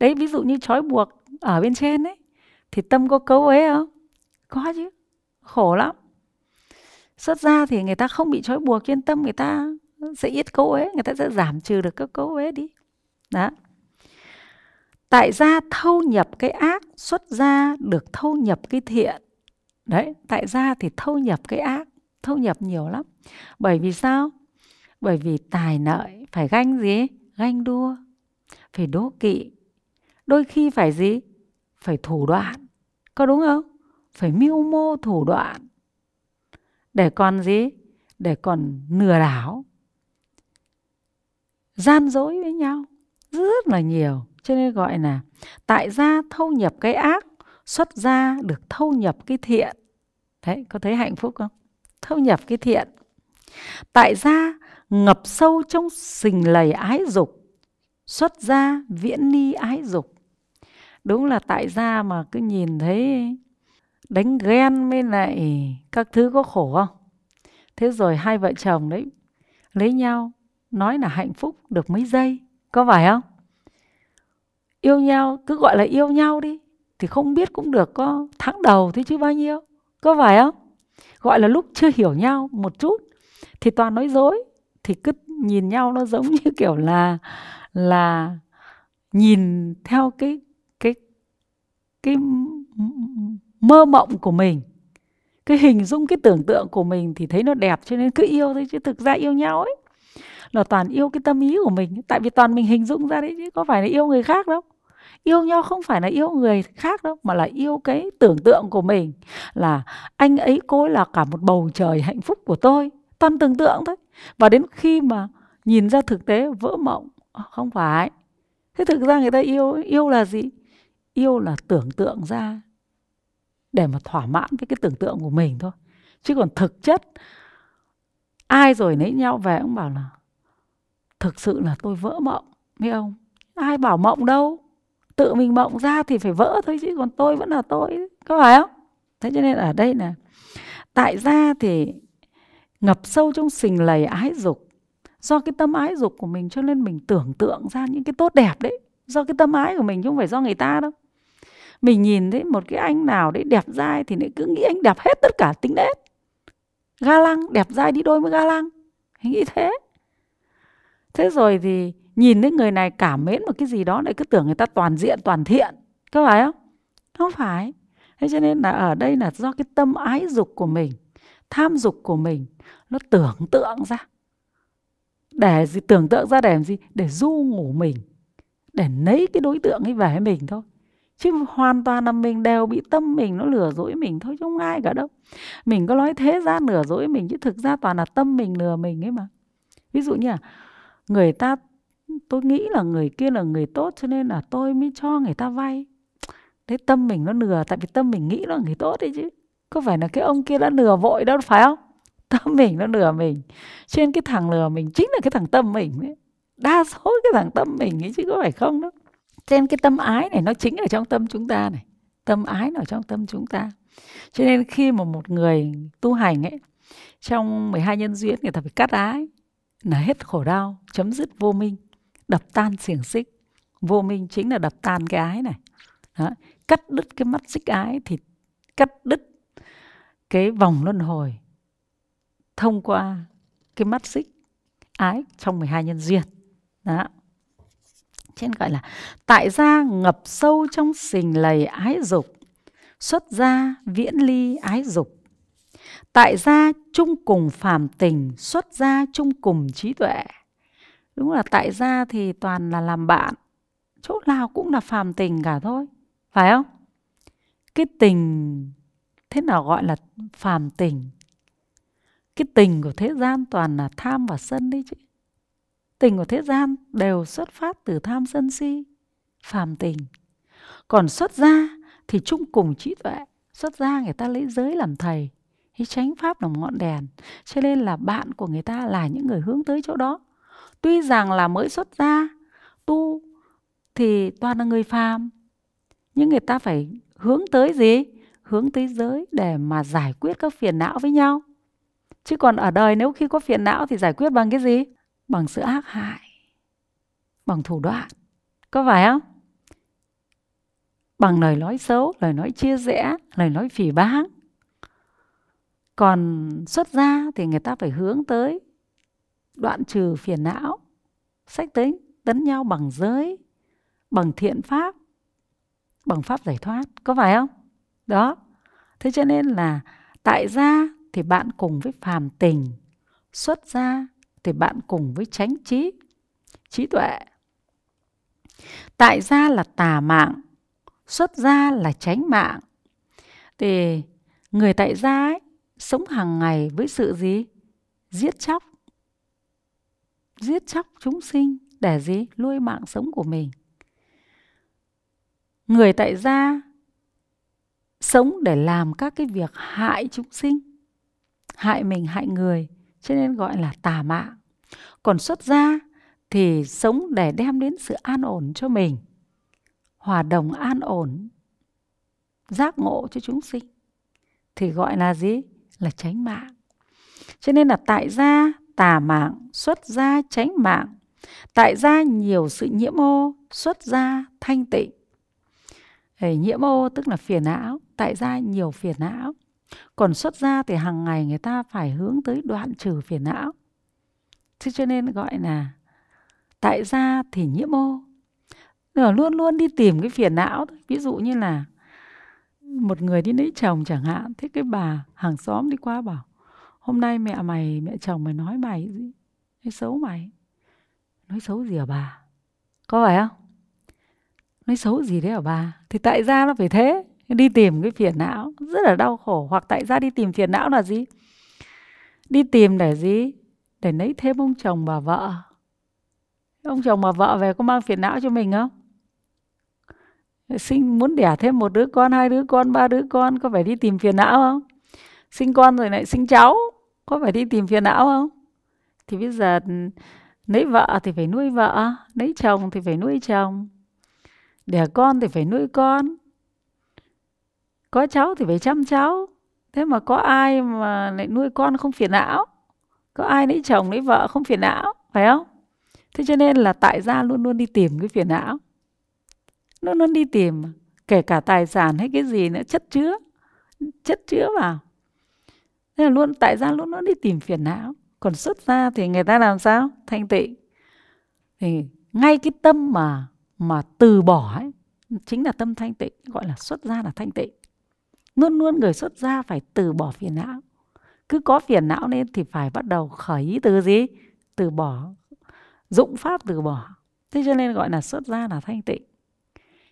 đấy ví dụ như trói buộc ở bên trên ấy thì tâm có câu ế không có chứ khổ lắm xuất ra thì người ta không bị trói buộc trên tâm người ta sẽ ít câu ế người ta sẽ giảm trừ được các câu ế đi đó tại gia thâu nhập cái ác xuất gia được thâu nhập cái thiện đấy tại gia thì thâu nhập cái ác thâu nhập nhiều lắm bởi vì sao bởi vì tài nợi phải ganh gì ganh đua phải đố kỵ đôi khi phải gì phải thủ đoạn có đúng không phải mưu mô thủ đoạn để còn gì để còn lừa đảo gian dối với nhau rất là nhiều cho nên gọi là tại gia thâu nhập cái ác xuất gia được thâu nhập cái thiện đấy có thấy hạnh phúc không thâu nhập cái thiện tại gia ngập sâu trong sình lầy ái dục xuất gia viễn ni ái dục đúng là tại gia mà cứ nhìn thấy đánh ghen mới lại các thứ có khổ không thế rồi hai vợ chồng đấy lấy nhau nói là hạnh phúc được mấy giây có phải không yêu nhau cứ gọi là yêu nhau đi thì không biết cũng được có tháng đầu thế chứ bao nhiêu có phải không gọi là lúc chưa hiểu nhau một chút thì toàn nói dối thì cứ nhìn nhau nó giống như kiểu là là nhìn theo cái cái cái mơ mộng của mình cái hình dung cái tưởng tượng của mình thì thấy nó đẹp cho nên cứ yêu thôi chứ thực ra yêu nhau ấy là toàn yêu cái tâm ý của mình tại vì toàn mình hình dung ra đấy chứ có phải là yêu người khác đâu yêu nhau không phải là yêu người khác đâu mà là yêu cái tưởng tượng của mình là anh ấy cô ấy là cả một bầu trời hạnh phúc của tôi toàn tưởng tượng thôi và đến khi mà nhìn ra thực tế vỡ mộng ờ, không phải thế thực ra người ta yêu yêu là gì yêu là tưởng tượng ra để mà thỏa mãn với cái tưởng tượng của mình thôi chứ còn thực chất ai rồi nấy nhau về cũng bảo là thực sự là tôi vỡ mộng biết không ai bảo mộng đâu tự mình mộng ra thì phải vỡ thôi chứ còn tôi vẫn là tôi có phải không thế cho nên ở đây là tại ra thì ngập sâu trong sình lầy ái dục do cái tâm ái dục của mình cho nên mình tưởng tượng ra những cái tốt đẹp đấy do cái tâm ái của mình chứ không phải do người ta đâu mình nhìn thấy một cái anh nào đấy đẹp dai thì lại cứ nghĩ anh đẹp hết tất cả tính nết ga lăng đẹp dai đi đôi với ga lăng anh nghĩ thế thế rồi thì nhìn thấy người này cảm mến một cái gì đó lại cứ tưởng người ta toàn diện toàn thiện có phải không không phải thế cho nên là ở đây là do cái tâm ái dục của mình tham dục của mình nó tưởng tượng ra để gì tưởng tượng ra để làm gì để du ngủ mình để lấy cái đối tượng ấy về mình thôi chứ hoàn toàn là mình đều bị tâm mình nó lừa dối mình thôi chứ không ai cả đâu mình có nói thế ra lừa dối mình chứ thực ra toàn là tâm mình lừa mình ấy mà ví dụ như là người ta tôi nghĩ là người kia là người tốt cho nên là tôi mới cho người ta vay đấy tâm mình nó lừa tại vì tâm mình nghĩ là người tốt đấy chứ có phải là cái ông kia đã lừa vội đâu phải không tâm mình nó lừa mình trên cái thằng lừa mình chính là cái thằng tâm mình đấy đa số cái thằng tâm mình ấy chứ có phải không đâu trên cái tâm ái này nó chính ở trong tâm chúng ta này tâm ái nó ở trong tâm chúng ta cho nên khi mà một người tu hành ấy trong 12 nhân duyên người ta phải cắt ái là hết khổ đau chấm dứt vô minh đập tan xiềng xích vô minh chính là đập tan cái ái này đó. cắt đứt cái mắt xích ái thì cắt đứt cái vòng luân hồi thông qua cái mắt xích ái trong 12 nhân duyên đó trên gọi là tại gia ngập sâu trong sình lầy ái dục xuất gia viễn ly ái dục tại gia chung cùng phàm tình xuất gia chung cùng trí tuệ đúng là tại gia thì toàn là làm bạn chỗ nào cũng là phàm tình cả thôi phải không cái tình thế nào gọi là phàm tình cái tình của thế gian toàn là tham và sân đấy chứ tình của thế gian đều xuất phát từ tham sân si phàm tình còn xuất gia thì chung cùng trí tuệ xuất gia người ta lấy giới làm thầy hay chánh pháp làm ngọn đèn cho nên là bạn của người ta là những người hướng tới chỗ đó tuy rằng là mới xuất gia tu thì toàn là người phàm nhưng người ta phải hướng tới gì hướng tới giới để mà giải quyết các phiền não với nhau chứ còn ở đời nếu khi có phiền não thì giải quyết bằng cái gì bằng sự ác hại bằng thủ đoạn có phải không bằng lời nói xấu lời nói chia rẽ lời nói phỉ báng còn xuất gia thì người ta phải hướng tới đoạn trừ phiền não sách tính tấn nhau bằng giới bằng thiện pháp bằng pháp giải thoát có phải không đó thế cho nên là tại gia thì bạn cùng với phàm tình xuất gia thì bạn cùng với chánh trí trí tuệ tại gia là tà mạng xuất gia là chánh mạng thì người tại gia ấy, sống hàng ngày với sự gì giết chóc giết chóc chúng sinh để gì nuôi mạng sống của mình người tại gia sống để làm các cái việc hại chúng sinh hại mình hại người cho nên gọi là tà mạng còn xuất gia thì sống để đem đến sự an ổn cho mình hòa đồng an ổn giác ngộ cho chúng sinh thì gọi là gì là tránh mạng cho nên là tại gia tà mạng, xuất gia tránh mạng. Tại gia nhiều sự nhiễm ô, xuất gia thanh tịnh. Để nhiễm ô tức là phiền não, tại gia nhiều phiền não. Còn xuất gia thì hàng ngày người ta phải hướng tới đoạn trừ phiền não. Thế cho nên gọi là tại gia thì nhiễm ô. Là luôn luôn đi tìm cái phiền não. Ví dụ như là một người đi lấy chồng chẳng hạn. Thế cái bà hàng xóm đi qua bảo hôm nay mẹ mày mẹ chồng mày nói mày gì nói xấu mày nói xấu gì ở bà có phải không nói xấu gì đấy ở bà thì tại ra nó phải thế đi tìm cái phiền não rất là đau khổ hoặc tại ra đi tìm phiền não là gì đi tìm để gì để lấy thêm ông chồng bà vợ ông chồng bà vợ về có mang phiền não cho mình không sinh muốn đẻ thêm một đứa con hai đứa con ba đứa con có phải đi tìm phiền não không sinh con rồi lại sinh cháu có phải đi tìm phiền não không thì bây giờ ừ, lấy vợ thì phải nuôi vợ lấy chồng thì phải nuôi chồng đẻ con thì phải nuôi con có cháu thì phải chăm cháu thế mà có ai mà lại nuôi con không phiền não có ai lấy chồng lấy vợ không phiền não phải không thế cho nên là tại gia luôn luôn đi tìm cái phiền não luôn luôn đi tìm kể cả tài sản hay cái gì nữa chất chứa chất chứa vào thế là luôn tại ra luôn nó đi tìm phiền não còn xuất ra thì người ta làm sao thanh tịnh thì ngay cái tâm mà mà từ bỏ ấy chính là tâm thanh tịnh gọi là xuất ra là thanh tịnh luôn luôn người xuất ra phải từ bỏ phiền não cứ có phiền não nên thì phải bắt đầu khởi ý từ gì từ bỏ dụng pháp từ bỏ thế cho nên gọi là xuất ra là thanh tịnh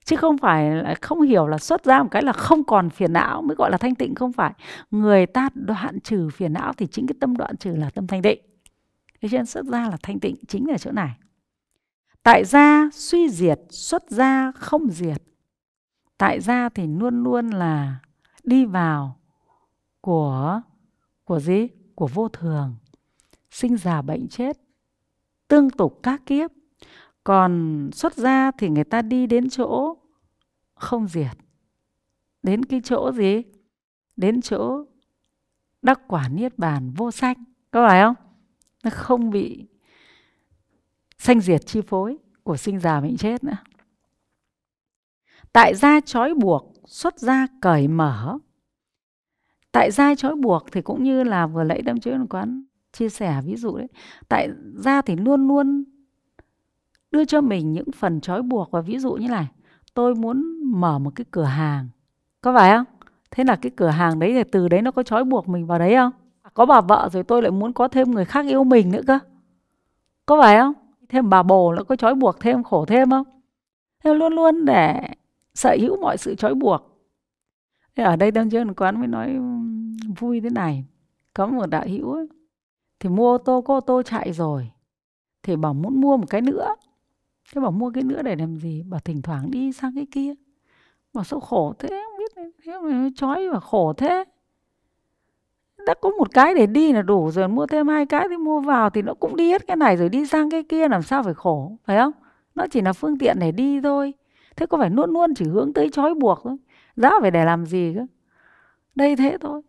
chứ không phải là không hiểu là xuất ra một cái là không còn phiền não mới gọi là thanh tịnh không phải người ta đoạn trừ phiền não thì chính cái tâm đoạn trừ là tâm thanh tịnh thế nên xuất ra là thanh tịnh chính là chỗ này tại gia suy diệt xuất gia không diệt tại gia thì luôn luôn là đi vào của của gì của vô thường sinh già bệnh chết tương tục các kiếp còn xuất gia thì người ta đi đến chỗ không diệt đến cái chỗ gì đến chỗ đắc quả niết bàn vô sanh có phải không nó không bị sanh diệt chi phối của sinh già bệnh chết nữa tại gia trói buộc xuất gia cởi mở tại gia trói buộc thì cũng như là vừa nãy đâm chữ quán chia sẻ ví dụ đấy tại gia thì luôn luôn đưa cho mình những phần trói buộc và ví dụ như này tôi muốn mở một cái cửa hàng có phải không thế là cái cửa hàng đấy thì từ đấy nó có trói buộc mình vào đấy không à, có bà vợ rồi tôi lại muốn có thêm người khác yêu mình nữa cơ có phải không thêm bà bồ nó có trói buộc thêm khổ thêm không thế luôn luôn để sở hữu mọi sự trói buộc thế ở đây đang chơi quán mới nói vui thế này có một đạo hữu ấy, thì mua ô tô có ô tô chạy rồi thì bảo muốn mua một cái nữa Thế bảo mua cái nữa để làm gì Bảo thỉnh thoảng đi sang cái kia Bảo sao khổ thế Không biết thế mà chói và khổ thế đã có một cái để đi là đủ rồi mua thêm hai cái thì mua vào thì nó cũng đi hết cái này rồi đi sang cái kia làm sao phải khổ phải không nó chỉ là phương tiện để đi thôi thế có phải luôn luôn chỉ hướng tới chói buộc thôi giá phải để làm gì cơ đây thế thôi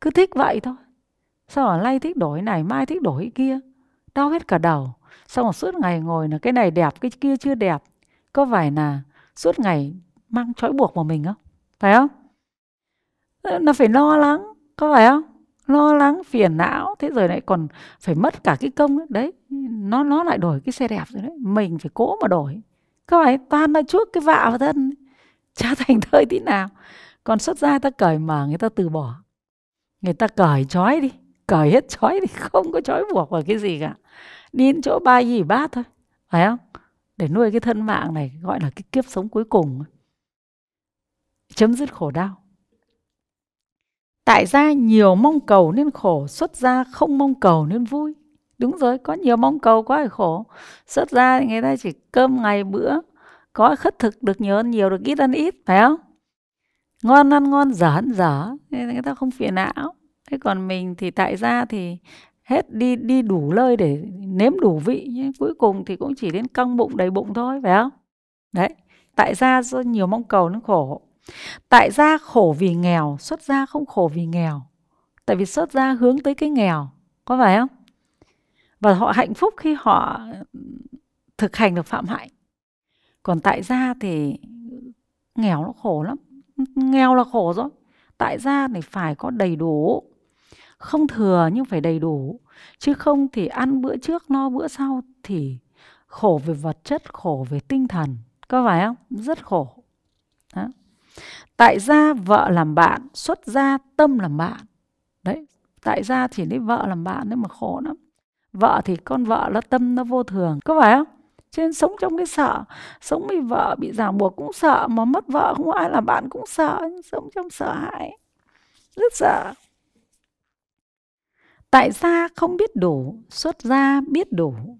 cứ thích vậy thôi sao mà nay thích đổi này mai thích đổi kia đau hết cả đầu xong rồi suốt ngày ngồi là cái này đẹp cái kia chưa đẹp có phải là suốt ngày mang trói buộc vào mình không phải không ờ, nó phải lo lắng có phải không lo lắng phiền não thế rồi lại còn phải mất cả cái công đấy nó nó lại đổi cái xe đẹp rồi đấy mình phải cố mà đổi có phải toàn là chuốc cái vạ vào thân chả thành thơi tí nào còn xuất gia ta cởi mở người ta từ bỏ người ta cởi trói đi cởi hết trói thì không có trói buộc vào cái gì cả đi chỗ ba gì bát thôi phải không để nuôi cái thân mạng này gọi là cái kiếp sống cuối cùng chấm dứt khổ đau tại gia nhiều mong cầu nên khổ xuất gia không mong cầu nên vui đúng rồi có nhiều mong cầu quá khổ xuất gia thì người ta chỉ cơm ngày bữa có khất thực được nhiều ăn nhiều được ít ăn ít phải không ngon ăn ngon dở ăn dở nên người ta không phiền não thế còn mình thì tại gia thì hết đi đi đủ lơi để nếm đủ vị nhưng cuối cùng thì cũng chỉ đến căng bụng đầy bụng thôi phải không đấy tại ra do nhiều mong cầu nó khổ tại ra khổ vì nghèo xuất gia không khổ vì nghèo tại vì xuất gia hướng tới cái nghèo có phải không và họ hạnh phúc khi họ thực hành được phạm hạnh còn tại ra thì nghèo nó khổ lắm nghèo là khổ rồi tại ra thì phải có đầy đủ không thừa nhưng phải đầy đủ chứ không thì ăn bữa trước no bữa sau thì khổ về vật chất khổ về tinh thần có phải không rất khổ Đó. tại gia vợ làm bạn xuất gia tâm làm bạn đấy tại gia thì lấy vợ làm bạn đấy mà khổ lắm vợ thì con vợ nó tâm nó vô thường có phải không trên sống trong cái sợ sống bị vợ bị ràng buộc cũng sợ mà mất vợ không ai là bạn cũng sợ sống trong sợ hãi rất sợ Tại gia không biết đủ, xuất gia biết đủ.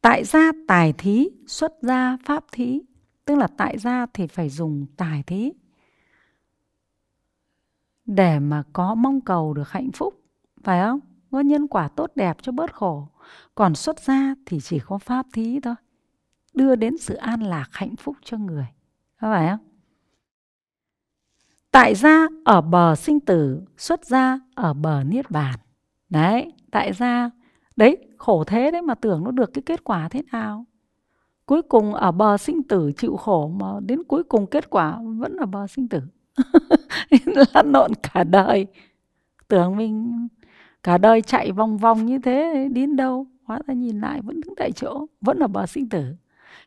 Tại gia tài thí, xuất gia pháp thí. Tức là tại gia thì phải dùng tài thí để mà có mong cầu được hạnh phúc, phải không? Có nhân quả tốt đẹp cho bớt khổ. Còn xuất gia thì chỉ có pháp thí thôi. Đưa đến sự an lạc hạnh phúc cho người. Có phải không? Tại gia ở bờ sinh tử, xuất gia ở bờ niết bàn đấy tại ra đấy khổ thế đấy mà tưởng nó được cái kết quả thế nào cuối cùng ở bờ sinh tử chịu khổ mà đến cuối cùng kết quả vẫn là bờ sinh tử lăn lộn cả đời tưởng mình cả đời chạy vòng vòng như thế đến đâu hóa ra nhìn lại vẫn đứng tại chỗ vẫn là bờ sinh tử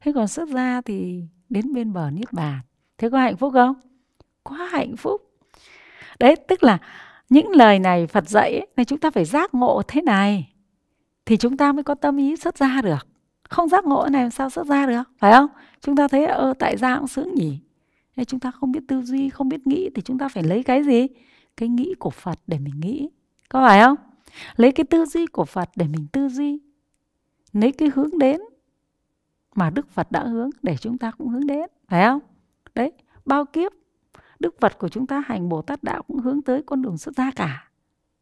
thế còn xuất ra thì đến bên bờ niết bàn thế có hạnh phúc không quá hạnh phúc đấy tức là những lời này Phật dạy ấy, này chúng ta phải giác ngộ thế này thì chúng ta mới có tâm ý xuất ra được không giác ngộ này làm sao xuất ra được phải không chúng ta thấy ơ ờ, tại gia cũng sướng nhỉ Nên chúng ta không biết tư duy không biết nghĩ thì chúng ta phải lấy cái gì cái nghĩ của Phật để mình nghĩ có phải không lấy cái tư duy của Phật để mình tư duy lấy cái hướng đến mà Đức Phật đã hướng để chúng ta cũng hướng đến phải không đấy bao kiếp đức phật của chúng ta hành bồ tát đạo cũng hướng tới con đường xuất gia cả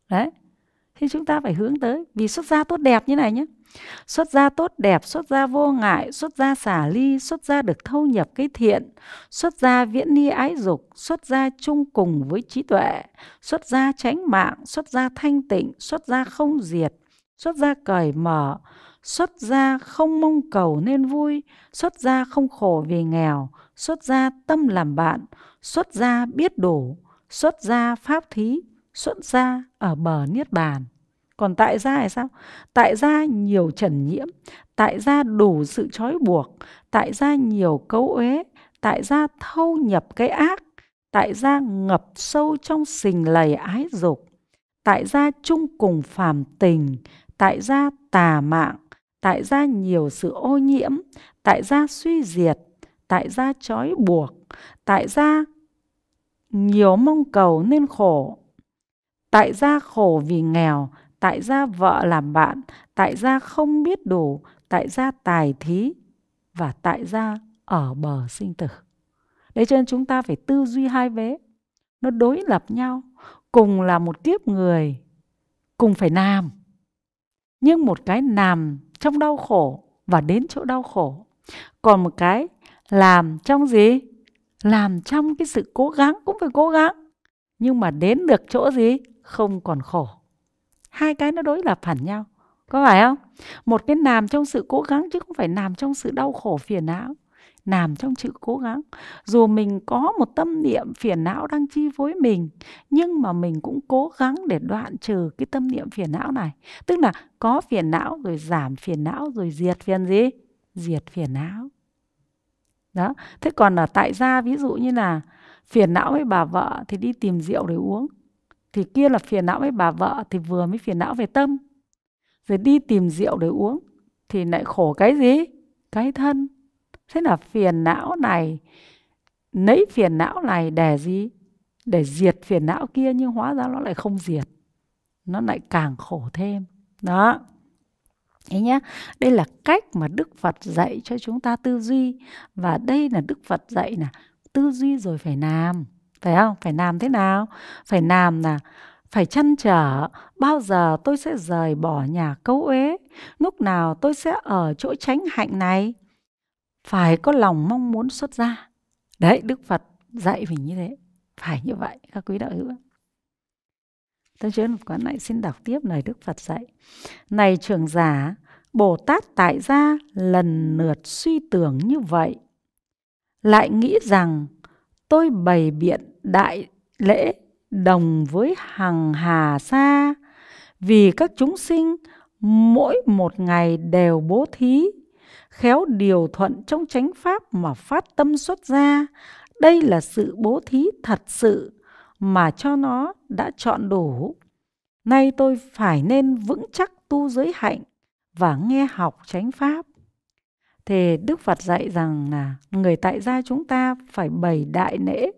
đấy thì chúng ta phải hướng tới vì xuất gia tốt đẹp như này nhé xuất gia tốt đẹp xuất gia vô ngại xuất gia xả ly xuất gia được thâu nhập cái thiện xuất gia viễn ni ái dục xuất gia chung cùng với trí tuệ xuất gia tránh mạng xuất gia thanh tịnh xuất gia không diệt xuất gia cởi mở xuất gia không mong cầu nên vui xuất gia không khổ vì nghèo xuất gia tâm làm bạn, xuất gia biết đủ, xuất gia pháp thí, xuất gia ở bờ niết bàn. Còn tại gia là sao? Tại gia nhiều trần nhiễm, tại gia đủ sự trói buộc, tại gia nhiều cấu uế, tại gia thâu nhập cái ác, tại gia ngập sâu trong sình lầy ái dục, tại gia chung cùng phàm tình, tại gia tà mạng, tại gia nhiều sự ô nhiễm, tại gia suy diệt, tại gia trói buộc, tại gia nhiều mong cầu nên khổ. Tại gia khổ vì nghèo, tại gia vợ làm bạn, tại gia không biết đủ, tại gia tài thí và tại gia ở bờ sinh tử. Đấy cho nên chúng ta phải tư duy hai vế. Nó đối lập nhau, cùng là một kiếp người, cùng phải làm. Nhưng một cái làm trong đau khổ và đến chỗ đau khổ. Còn một cái làm trong gì làm trong cái sự cố gắng cũng phải cố gắng nhưng mà đến được chỗ gì không còn khổ hai cái nó đối lập hẳn nhau có phải không một cái làm trong sự cố gắng chứ không phải làm trong sự đau khổ phiền não làm trong sự cố gắng dù mình có một tâm niệm phiền não đang chi phối mình nhưng mà mình cũng cố gắng để đoạn trừ cái tâm niệm phiền não này tức là có phiền não rồi giảm phiền não rồi diệt phiền gì diệt phiền não đó thế còn là tại gia ví dụ như là phiền não với bà vợ thì đi tìm rượu để uống thì kia là phiền não với bà vợ thì vừa mới phiền não về tâm rồi đi tìm rượu để uống thì lại khổ cái gì cái thân thế là phiền não này nấy phiền não này để gì để diệt phiền não kia nhưng hóa ra nó lại không diệt nó lại càng khổ thêm đó Đấy nhá. Đây là cách mà Đức Phật dạy cho chúng ta tư duy và đây là Đức Phật dạy là tư duy rồi phải làm, phải không? Phải làm thế nào? Phải làm là phải chăn trở bao giờ tôi sẽ rời bỏ nhà cấu uế, lúc nào tôi sẽ ở chỗ tránh hạnh này. Phải có lòng mong muốn xuất gia. Đấy, Đức Phật dạy mình như thế. Phải như vậy các quý đạo hữu. Tân Chuyến Lục Quán lại xin đọc tiếp lời Đức Phật dạy. Này trưởng giả, Bồ Tát tại gia lần lượt suy tưởng như vậy. Lại nghĩ rằng tôi bày biện đại lễ đồng với hằng hà sa vì các chúng sinh mỗi một ngày đều bố thí khéo điều thuận trong chánh pháp mà phát tâm xuất ra đây là sự bố thí thật sự mà cho nó đã chọn đủ. Nay tôi phải nên vững chắc tu giới hạnh và nghe học chánh pháp. Thì Đức Phật dạy rằng là người tại gia chúng ta phải bày đại lễ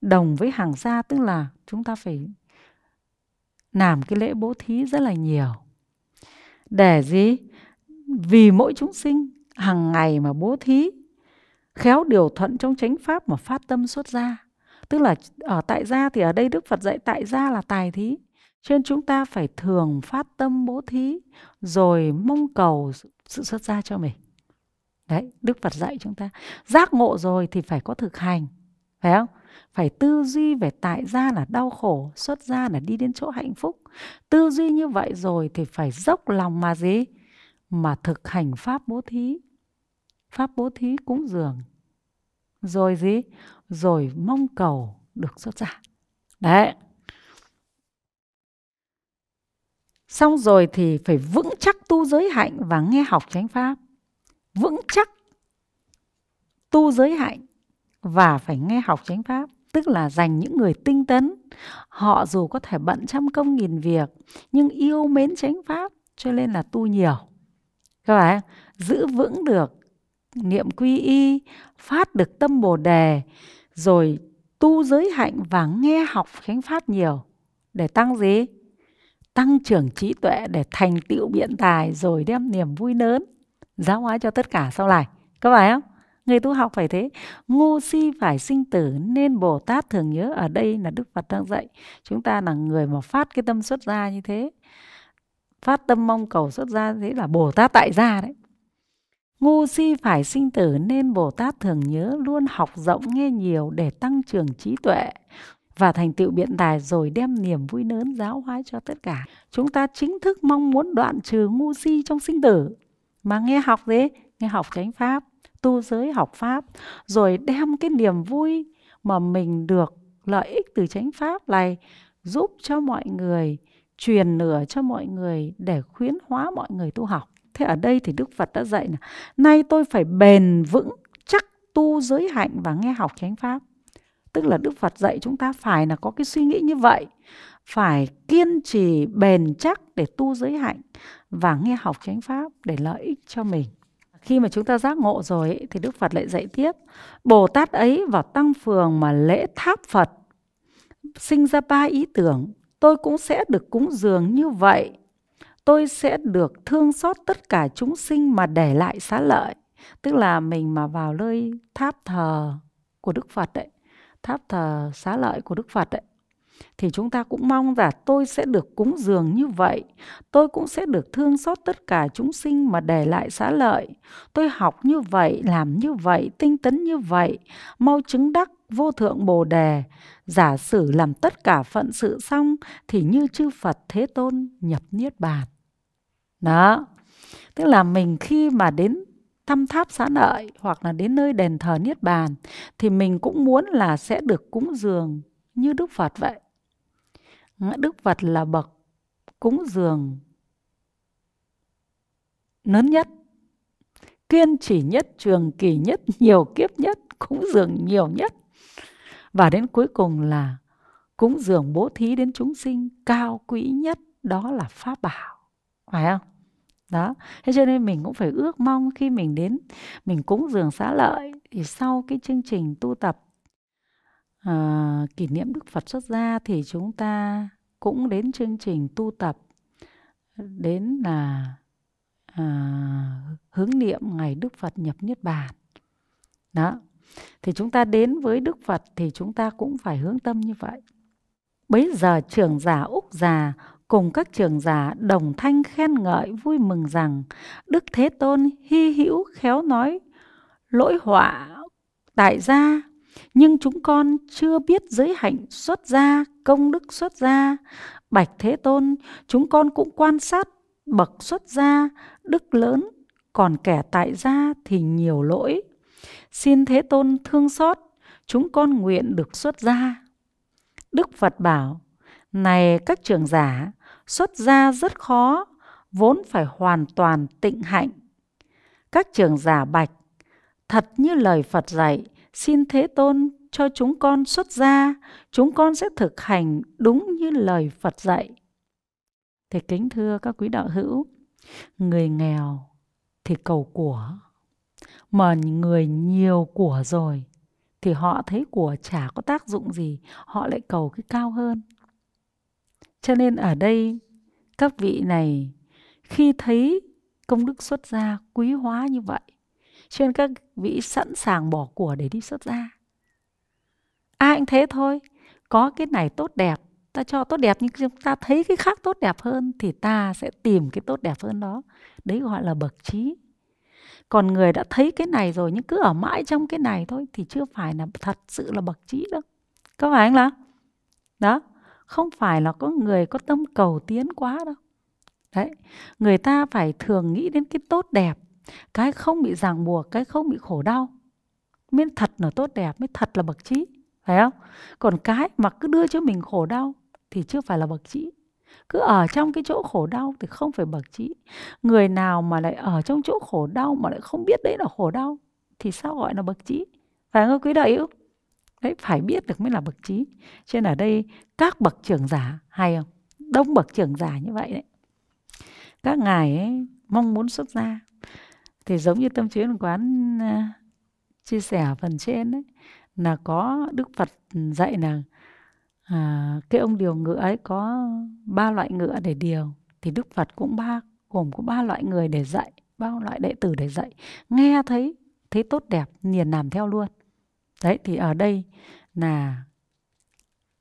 đồng với hàng gia tức là chúng ta phải làm cái lễ bố thí rất là nhiều. Để gì? Vì mỗi chúng sinh hàng ngày mà bố thí khéo điều thuận trong chánh pháp mà phát tâm xuất ra tức là ở ờ, tại gia thì ở đây đức phật dạy tại gia là tài thí cho nên chúng ta phải thường phát tâm bố thí rồi mong cầu sự xuất gia cho mình đấy đức phật dạy chúng ta giác ngộ rồi thì phải có thực hành phải không phải tư duy về tại gia là đau khổ xuất gia là đi đến chỗ hạnh phúc tư duy như vậy rồi thì phải dốc lòng mà gì mà thực hành pháp bố thí pháp bố thí cúng dường rồi gì rồi mong cầu được xuất rả đấy xong rồi thì phải vững chắc tu giới hạnh và nghe học chánh pháp vững chắc tu giới hạnh và phải nghe học chánh pháp tức là dành những người tinh tấn họ dù có thể bận trăm công nghìn việc nhưng yêu mến chánh pháp cho nên là tu nhiều các bạn giữ vững được niệm quy y, phát được tâm Bồ đề, rồi tu giới hạnh và nghe học Khánh Pháp nhiều để tăng gì? Tăng trưởng trí tuệ để thành tựu biện tài rồi đem niềm vui lớn giáo hóa cho tất cả sau này. Có phải không? Người tu học phải thế. Ngu si phải sinh tử nên Bồ Tát thường nhớ ở đây là Đức Phật đang dạy. Chúng ta là người mà phát cái tâm xuất ra như thế. Phát tâm mong cầu xuất ra thế là Bồ Tát tại gia đấy. Ngu si phải sinh tử nên Bồ Tát thường nhớ luôn học rộng nghe nhiều để tăng trưởng trí tuệ và thành tựu biện tài rồi đem niềm vui lớn giáo hóa cho tất cả. Chúng ta chính thức mong muốn đoạn trừ ngu si trong sinh tử. Mà nghe học thế, nghe học chánh pháp, tu giới học pháp, rồi đem cái niềm vui mà mình được lợi ích từ chánh pháp này giúp cho mọi người, truyền nửa cho mọi người để khuyến hóa mọi người tu học. Thế ở đây thì Đức Phật đã dạy là nay tôi phải bền vững chắc tu giới hạnh và nghe học chánh pháp. Tức là Đức Phật dạy chúng ta phải là có cái suy nghĩ như vậy, phải kiên trì bền chắc để tu giới hạnh và nghe học chánh pháp để lợi ích cho mình. Khi mà chúng ta giác ngộ rồi ấy, thì Đức Phật lại dạy tiếp, Bồ Tát ấy vào tăng phường mà lễ tháp Phật, sinh ra ba ý tưởng, tôi cũng sẽ được cúng dường như vậy tôi sẽ được thương xót tất cả chúng sinh mà để lại xá lợi tức là mình mà vào nơi tháp thờ của đức phật đấy tháp thờ xá lợi của đức phật đấy thì chúng ta cũng mong là tôi sẽ được cúng dường như vậy tôi cũng sẽ được thương xót tất cả chúng sinh mà để lại xá lợi tôi học như vậy làm như vậy tinh tấn như vậy mau chứng đắc vô thượng bồ đề giả sử làm tất cả phận sự xong thì như chư phật thế tôn nhập niết bàn đó tức là mình khi mà đến thăm tháp xã lợi hoặc là đến nơi đền thờ niết bàn thì mình cũng muốn là sẽ được cúng dường như đức phật vậy đức phật là bậc cúng dường lớn nhất kiên trì nhất trường kỳ nhất nhiều kiếp nhất cúng dường nhiều nhất và đến cuối cùng là cúng dường bố thí đến chúng sinh cao quý nhất đó là pháp bảo phải không đó thế cho nên mình cũng phải ước mong khi mình đến mình cúng dường xá lợi thì sau cái chương trình tu tập uh, kỷ niệm đức phật xuất gia thì chúng ta cũng đến chương trình tu tập đến là uh, hướng niệm ngày đức phật nhập niết bàn đó thì chúng ta đến với đức phật thì chúng ta cũng phải hướng tâm như vậy bấy giờ trưởng giả úc già cùng các trưởng giả đồng thanh khen ngợi vui mừng rằng Đức Thế Tôn hy hữu khéo nói lỗi họa tại gia nhưng chúng con chưa biết giới hạnh xuất gia công đức xuất gia bạch thế tôn chúng con cũng quan sát bậc xuất gia đức lớn còn kẻ tại gia thì nhiều lỗi xin thế tôn thương xót chúng con nguyện được xuất gia đức phật bảo này các trường giả xuất gia rất khó, vốn phải hoàn toàn tịnh hạnh. Các trường giả bạch, thật như lời Phật dạy, xin Thế Tôn cho chúng con xuất gia, chúng con sẽ thực hành đúng như lời Phật dạy. Thì kính thưa các quý đạo hữu, người nghèo thì cầu của, mà người nhiều của rồi thì họ thấy của chả có tác dụng gì, họ lại cầu cái cao hơn. Cho nên ở đây các vị này khi thấy công đức xuất gia quý hóa như vậy cho nên các vị sẵn sàng bỏ của để đi xuất gia ai à, cũng thế thôi có cái này tốt đẹp ta cho tốt đẹp nhưng chúng ta thấy cái khác tốt đẹp hơn thì ta sẽ tìm cái tốt đẹp hơn đó đấy gọi là bậc trí còn người đã thấy cái này rồi nhưng cứ ở mãi trong cái này thôi thì chưa phải là thật sự là bậc trí đâu có phải không là đó không phải là có người có tâm cầu tiến quá đâu đấy người ta phải thường nghĩ đến cái tốt đẹp cái không bị ràng buộc cái không bị khổ đau mới thật là tốt đẹp mới thật là bậc trí phải không còn cái mà cứ đưa cho mình khổ đau thì chưa phải là bậc trí cứ ở trong cái chỗ khổ đau thì không phải bậc trí người nào mà lại ở trong chỗ khổ đau mà lại không biết đấy là khổ đau thì sao gọi là bậc trí phải không quý đại hữu đấy phải biết được mới là bậc trí trên ở đây các bậc trưởng giả hay không đông bậc trưởng giả như vậy đấy các ngài ấy, mong muốn xuất gia thì giống như tâm chuyến quán à, chia sẻ ở phần trên đấy là có đức phật dạy là à, cái ông điều ngựa ấy có ba loại ngựa để điều thì đức phật cũng ba gồm có ba loại người để dạy bao loại đệ tử để dạy nghe thấy thấy tốt đẹp liền làm theo luôn Đấy thì ở đây là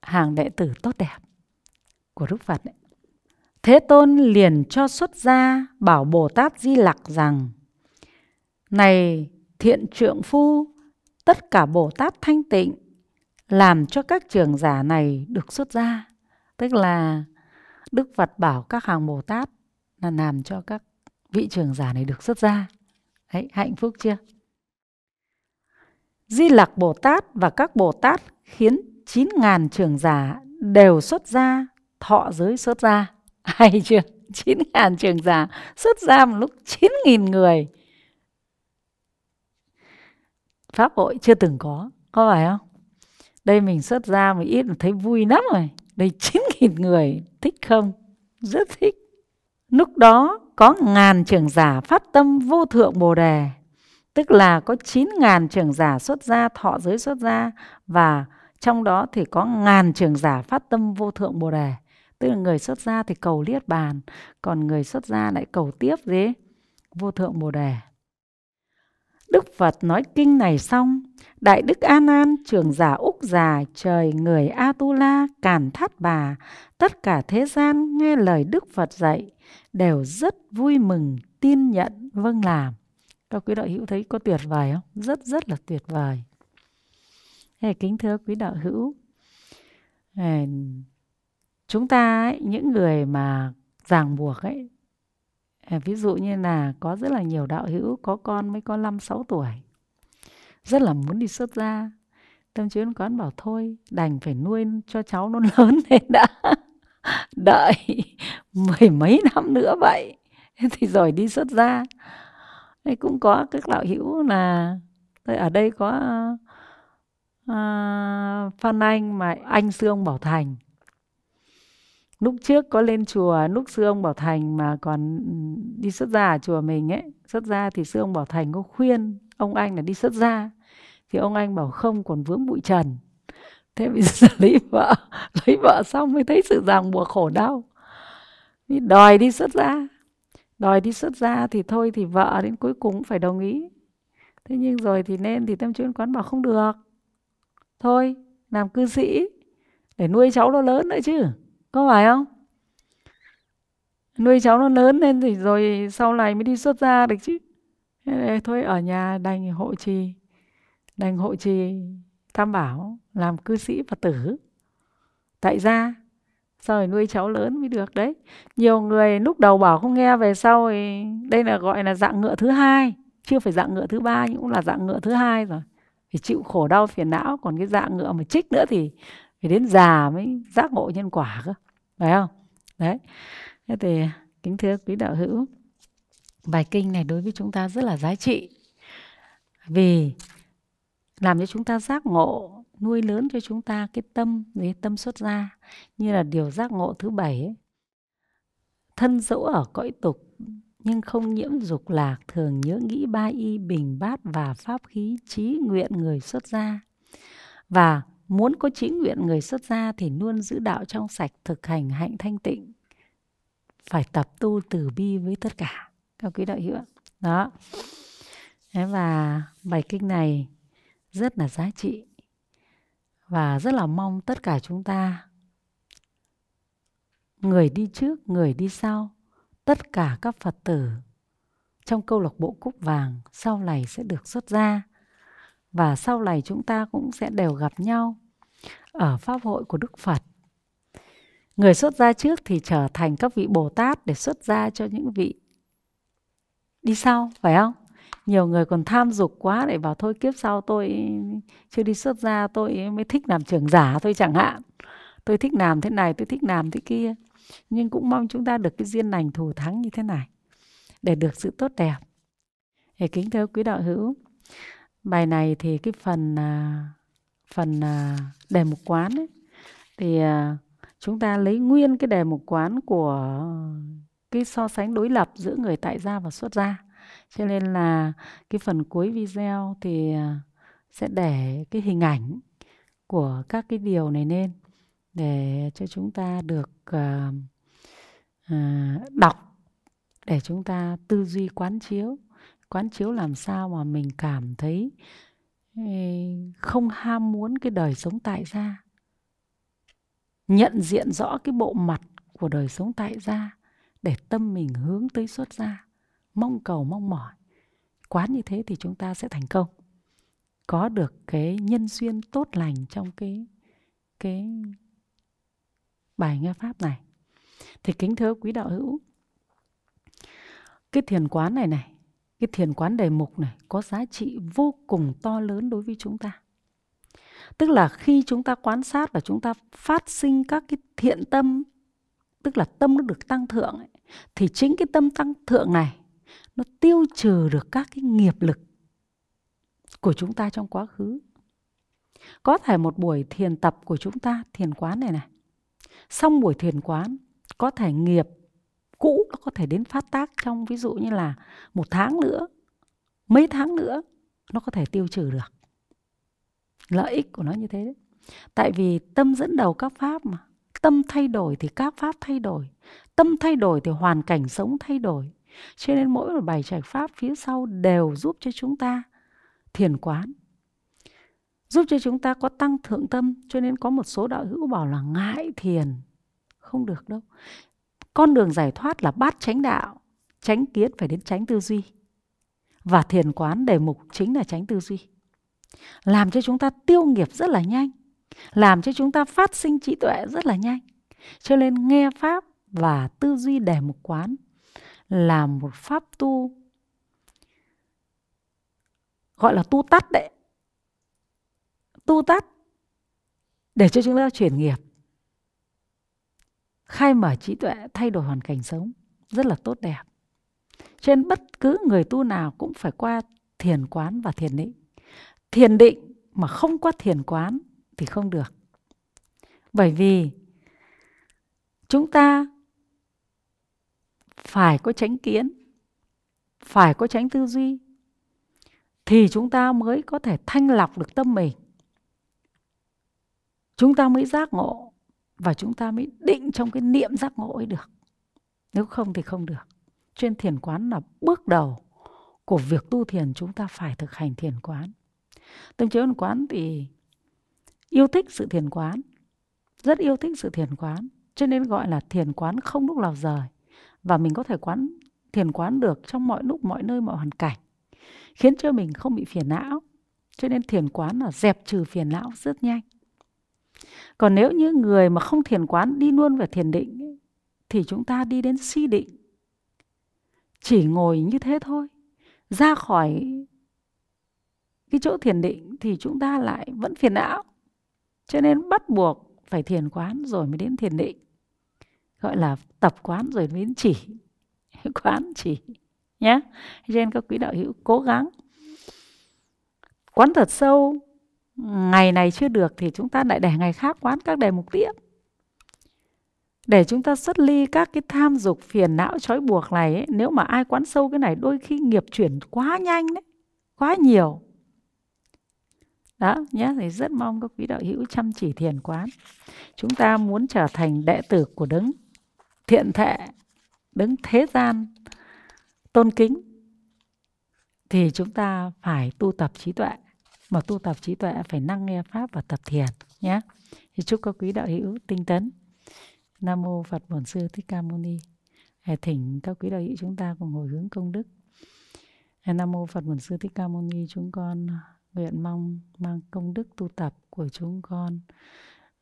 hàng đệ tử tốt đẹp của Đức Phật. Ấy. Thế Tôn liền cho xuất gia bảo Bồ Tát Di Lặc rằng Này thiện trượng phu, tất cả Bồ Tát thanh tịnh làm cho các trường giả này được xuất gia. Tức là Đức Phật bảo các hàng Bồ Tát là làm cho các vị trường giả này được xuất gia. Đấy, hạnh phúc chưa? Di Lặc Bồ Tát và các Bồ Tát khiến 9.000 trường giả đều xuất ra thọ giới xuất ra Hay chưa? 9.000 trường giả xuất ra một lúc 9.000 người. Pháp hội chưa từng có, có phải không? Đây mình xuất ra một ít thấy vui lắm rồi. Đây 9.000 người, thích không? Rất thích. Lúc đó có ngàn trường giả phát tâm vô thượng Bồ Đề Tức là có 9.000 trường giả xuất gia, thọ giới xuất gia và trong đó thì có ngàn trường giả phát tâm vô thượng Bồ Đề. Tức là người xuất gia thì cầu Niết Bàn, còn người xuất gia lại cầu tiếp gì? Vô thượng Bồ Đề. Đức Phật nói kinh này xong, Đại Đức An An, trưởng giả Úc già, trời người Atula, Càn Thát Bà, tất cả thế gian nghe lời Đức Phật dạy, đều rất vui mừng, tin nhận, vâng làm. Các quý đạo hữu thấy có tuyệt vời không? Rất rất là tuyệt vời. Hey, kính thưa quý đạo hữu, hey, chúng ta ấy, những người mà ràng buộc ấy, hey, ví dụ như là có rất là nhiều đạo hữu có con mới có 5-6 tuổi, rất là muốn đi xuất gia. Tâm chuyến quán bảo thôi, đành phải nuôi cho cháu nó lớn lên đã. Đợi mười mấy năm nữa vậy, thì rồi đi xuất gia đây cũng có các đạo hữu là đây, ở đây có à, Phan Anh mà anh sư ông Bảo Thành lúc trước có lên chùa lúc sư ông Bảo Thành mà còn đi xuất gia ở chùa mình ấy xuất gia thì sư ông Bảo Thành có khuyên ông anh là đi xuất gia thì ông anh bảo không còn vướng bụi trần thế bây giờ lấy vợ lấy vợ xong mới thấy sự ràng buộc khổ đau mới đòi đi xuất gia đòi đi xuất gia thì thôi thì vợ đến cuối cùng phải đồng ý thế nhưng rồi thì nên thì tâm chuyên quán bảo không được thôi làm cư sĩ để nuôi cháu nó lớn nữa chứ có phải không nuôi cháu nó lớn lên thì rồi sau này mới đi xuất gia được chứ thôi ở nhà đành hộ trì đành hộ trì tam bảo làm cư sĩ và tử tại gia rồi nuôi cháu lớn mới được đấy nhiều người lúc đầu bảo không nghe về sau thì đây là gọi là dạng ngựa thứ hai chưa phải dạng ngựa thứ ba nhưng cũng là dạng ngựa thứ hai rồi phải chịu khổ đau phiền não còn cái dạng ngựa mà trích nữa thì phải đến già mới giác ngộ nhân quả cơ phải không đấy thế thì kính thưa quý đạo hữu bài kinh này đối với chúng ta rất là giá trị vì làm cho chúng ta giác ngộ nuôi lớn cho chúng ta cái tâm cái tâm xuất gia như là điều giác ngộ thứ bảy ấy. thân dẫu ở cõi tục nhưng không nhiễm dục lạc thường nhớ nghĩ ba y bình bát và pháp khí trí nguyện người xuất gia và muốn có trí nguyện người xuất gia thì luôn giữ đạo trong sạch thực hành hạnh thanh tịnh phải tập tu từ bi với tất cả các quý đạo hữu đó Thế và bài kinh này rất là giá trị và rất là mong tất cả chúng ta người đi trước người đi sau tất cả các phật tử trong câu lạc bộ cúc vàng sau này sẽ được xuất ra và sau này chúng ta cũng sẽ đều gặp nhau ở pháp hội của đức phật người xuất gia trước thì trở thành các vị bồ tát để xuất gia cho những vị đi sau phải không nhiều người còn tham dục quá để bảo thôi kiếp sau tôi chưa đi xuất gia tôi mới thích làm trưởng giả thôi chẳng hạn tôi thích làm thế này tôi thích làm thế kia nhưng cũng mong chúng ta được cái duyên lành thù thắng như thế này để được sự tốt đẹp thì kính thưa quý đạo hữu bài này thì cái phần à, phần à, đề mục quán ấy, thì à, chúng ta lấy nguyên cái đề mục quán của cái so sánh đối lập giữa người tại gia và xuất gia cho nên là cái phần cuối video thì sẽ để cái hình ảnh của các cái điều này lên để cho chúng ta được à, à, đọc để chúng ta tư duy quán chiếu quán chiếu làm sao mà mình cảm thấy không ham muốn cái đời sống tại gia nhận diện rõ cái bộ mặt của đời sống tại gia để tâm mình hướng tới xuất gia mong cầu mong mỏi quán như thế thì chúng ta sẽ thành công có được cái nhân duyên tốt lành trong cái cái bài nghe pháp này thì kính thưa quý đạo hữu cái thiền quán này này cái thiền quán đề mục này có giá trị vô cùng to lớn đối với chúng ta tức là khi chúng ta quan sát và chúng ta phát sinh các cái thiện tâm tức là tâm nó được tăng thượng ấy, thì chính cái tâm tăng thượng này nó tiêu trừ được các cái nghiệp lực của chúng ta trong quá khứ có thể một buổi thiền tập của chúng ta thiền quán này này xong buổi thiền quán có thể nghiệp cũ nó có thể đến phát tác trong ví dụ như là một tháng nữa mấy tháng nữa nó có thể tiêu trừ được lợi ích của nó như thế đấy. tại vì tâm dẫn đầu các pháp mà tâm thay đổi thì các pháp thay đổi tâm thay đổi thì hoàn cảnh sống thay đổi cho nên mỗi một bài trải pháp phía sau đều giúp cho chúng ta thiền quán giúp cho chúng ta có tăng thượng tâm cho nên có một số đạo hữu bảo là ngại thiền không được đâu con đường giải thoát là bát chánh đạo chánh kiến phải đến chánh tư duy và thiền quán đề mục chính là chánh tư duy làm cho chúng ta tiêu nghiệp rất là nhanh làm cho chúng ta phát sinh trí tuệ rất là nhanh cho nên nghe pháp và tư duy đề mục quán là một pháp tu gọi là tu tắt đấy tu tắt để cho chúng ta chuyển nghiệp khai mở trí tuệ thay đổi hoàn cảnh sống rất là tốt đẹp Trên bất cứ người tu nào cũng phải qua thiền quán và thiền định thiền định mà không qua thiền quán thì không được bởi vì chúng ta phải có tránh kiến phải có tránh tư duy thì chúng ta mới có thể thanh lọc được tâm mình chúng ta mới giác ngộ và chúng ta mới định trong cái niệm giác ngộ ấy được nếu không thì không được chuyên thiền quán là bước đầu của việc tu thiền chúng ta phải thực hành thiền quán tâm chế ôn quán thì yêu thích sự thiền quán rất yêu thích sự thiền quán cho nên gọi là thiền quán không lúc nào rời và mình có thể quán thiền quán được trong mọi lúc mọi nơi mọi hoàn cảnh khiến cho mình không bị phiền não cho nên thiền quán là dẹp trừ phiền não rất nhanh còn nếu như người mà không thiền quán đi luôn về thiền định thì chúng ta đi đến si định chỉ ngồi như thế thôi ra khỏi cái chỗ thiền định thì chúng ta lại vẫn phiền não cho nên bắt buộc phải thiền quán rồi mới đến thiền định gọi là tập quán rồi đến chỉ quán chỉ nhé cho nên các quý đạo hữu cố gắng quán thật sâu ngày này chưa được thì chúng ta lại để ngày khác quán các đề mục tiếp để chúng ta xuất ly các cái tham dục phiền não trói buộc này ấy, nếu mà ai quán sâu cái này đôi khi nghiệp chuyển quá nhanh đấy quá nhiều đó nhé thì rất mong các quý đạo hữu chăm chỉ thiền quán chúng ta muốn trở thành đệ tử của đấng thiện thệ đấng thế gian tôn kính thì chúng ta phải tu tập trí tuệ mà tu tập trí tuệ phải năng nghe pháp và tập thiền nhé thì chúc các quý đạo hữu tinh tấn nam mô phật bổn sư thích ca mâu ni thỉnh các quý đạo hữu chúng ta cùng hồi hướng công đức nam mô phật bổn sư thích ca mâu ni chúng con nguyện mong mang công đức tu tập của chúng con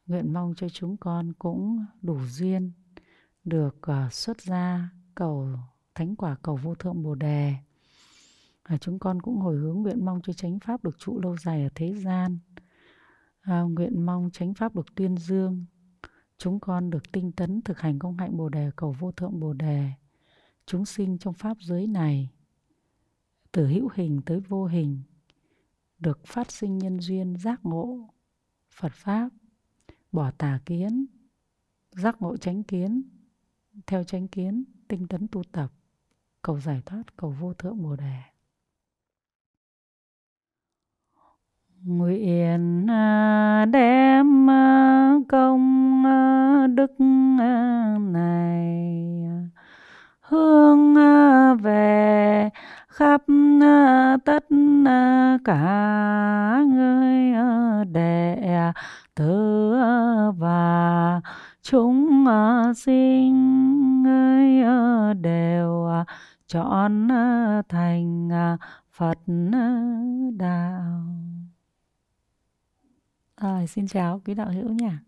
nguyện mong cho chúng con cũng đủ duyên được ờ, xuất gia cầu thánh quả cầu vô thượng bồ đề à, chúng con cũng hồi hướng nguyện mong cho chánh pháp được trụ lâu dài ở thế gian à, nguyện mong chánh pháp được tuyên dương chúng con được tinh tấn thực hành công hạnh bồ đề cầu vô thượng bồ đề chúng sinh trong pháp giới này từ hữu hình tới vô hình được phát sinh nhân duyên giác ngộ phật pháp bỏ tà kiến giác ngộ chánh kiến theo chánh kiến tinh tấn tu tập cầu giải thoát cầu vô thượng bồ đề nguyện à, đem à, công à, đức này hướng về khắp tất cả người đệ tử và chúng sinh người đều chọn thành Phật đạo À, xin chào quý đạo hữu nha.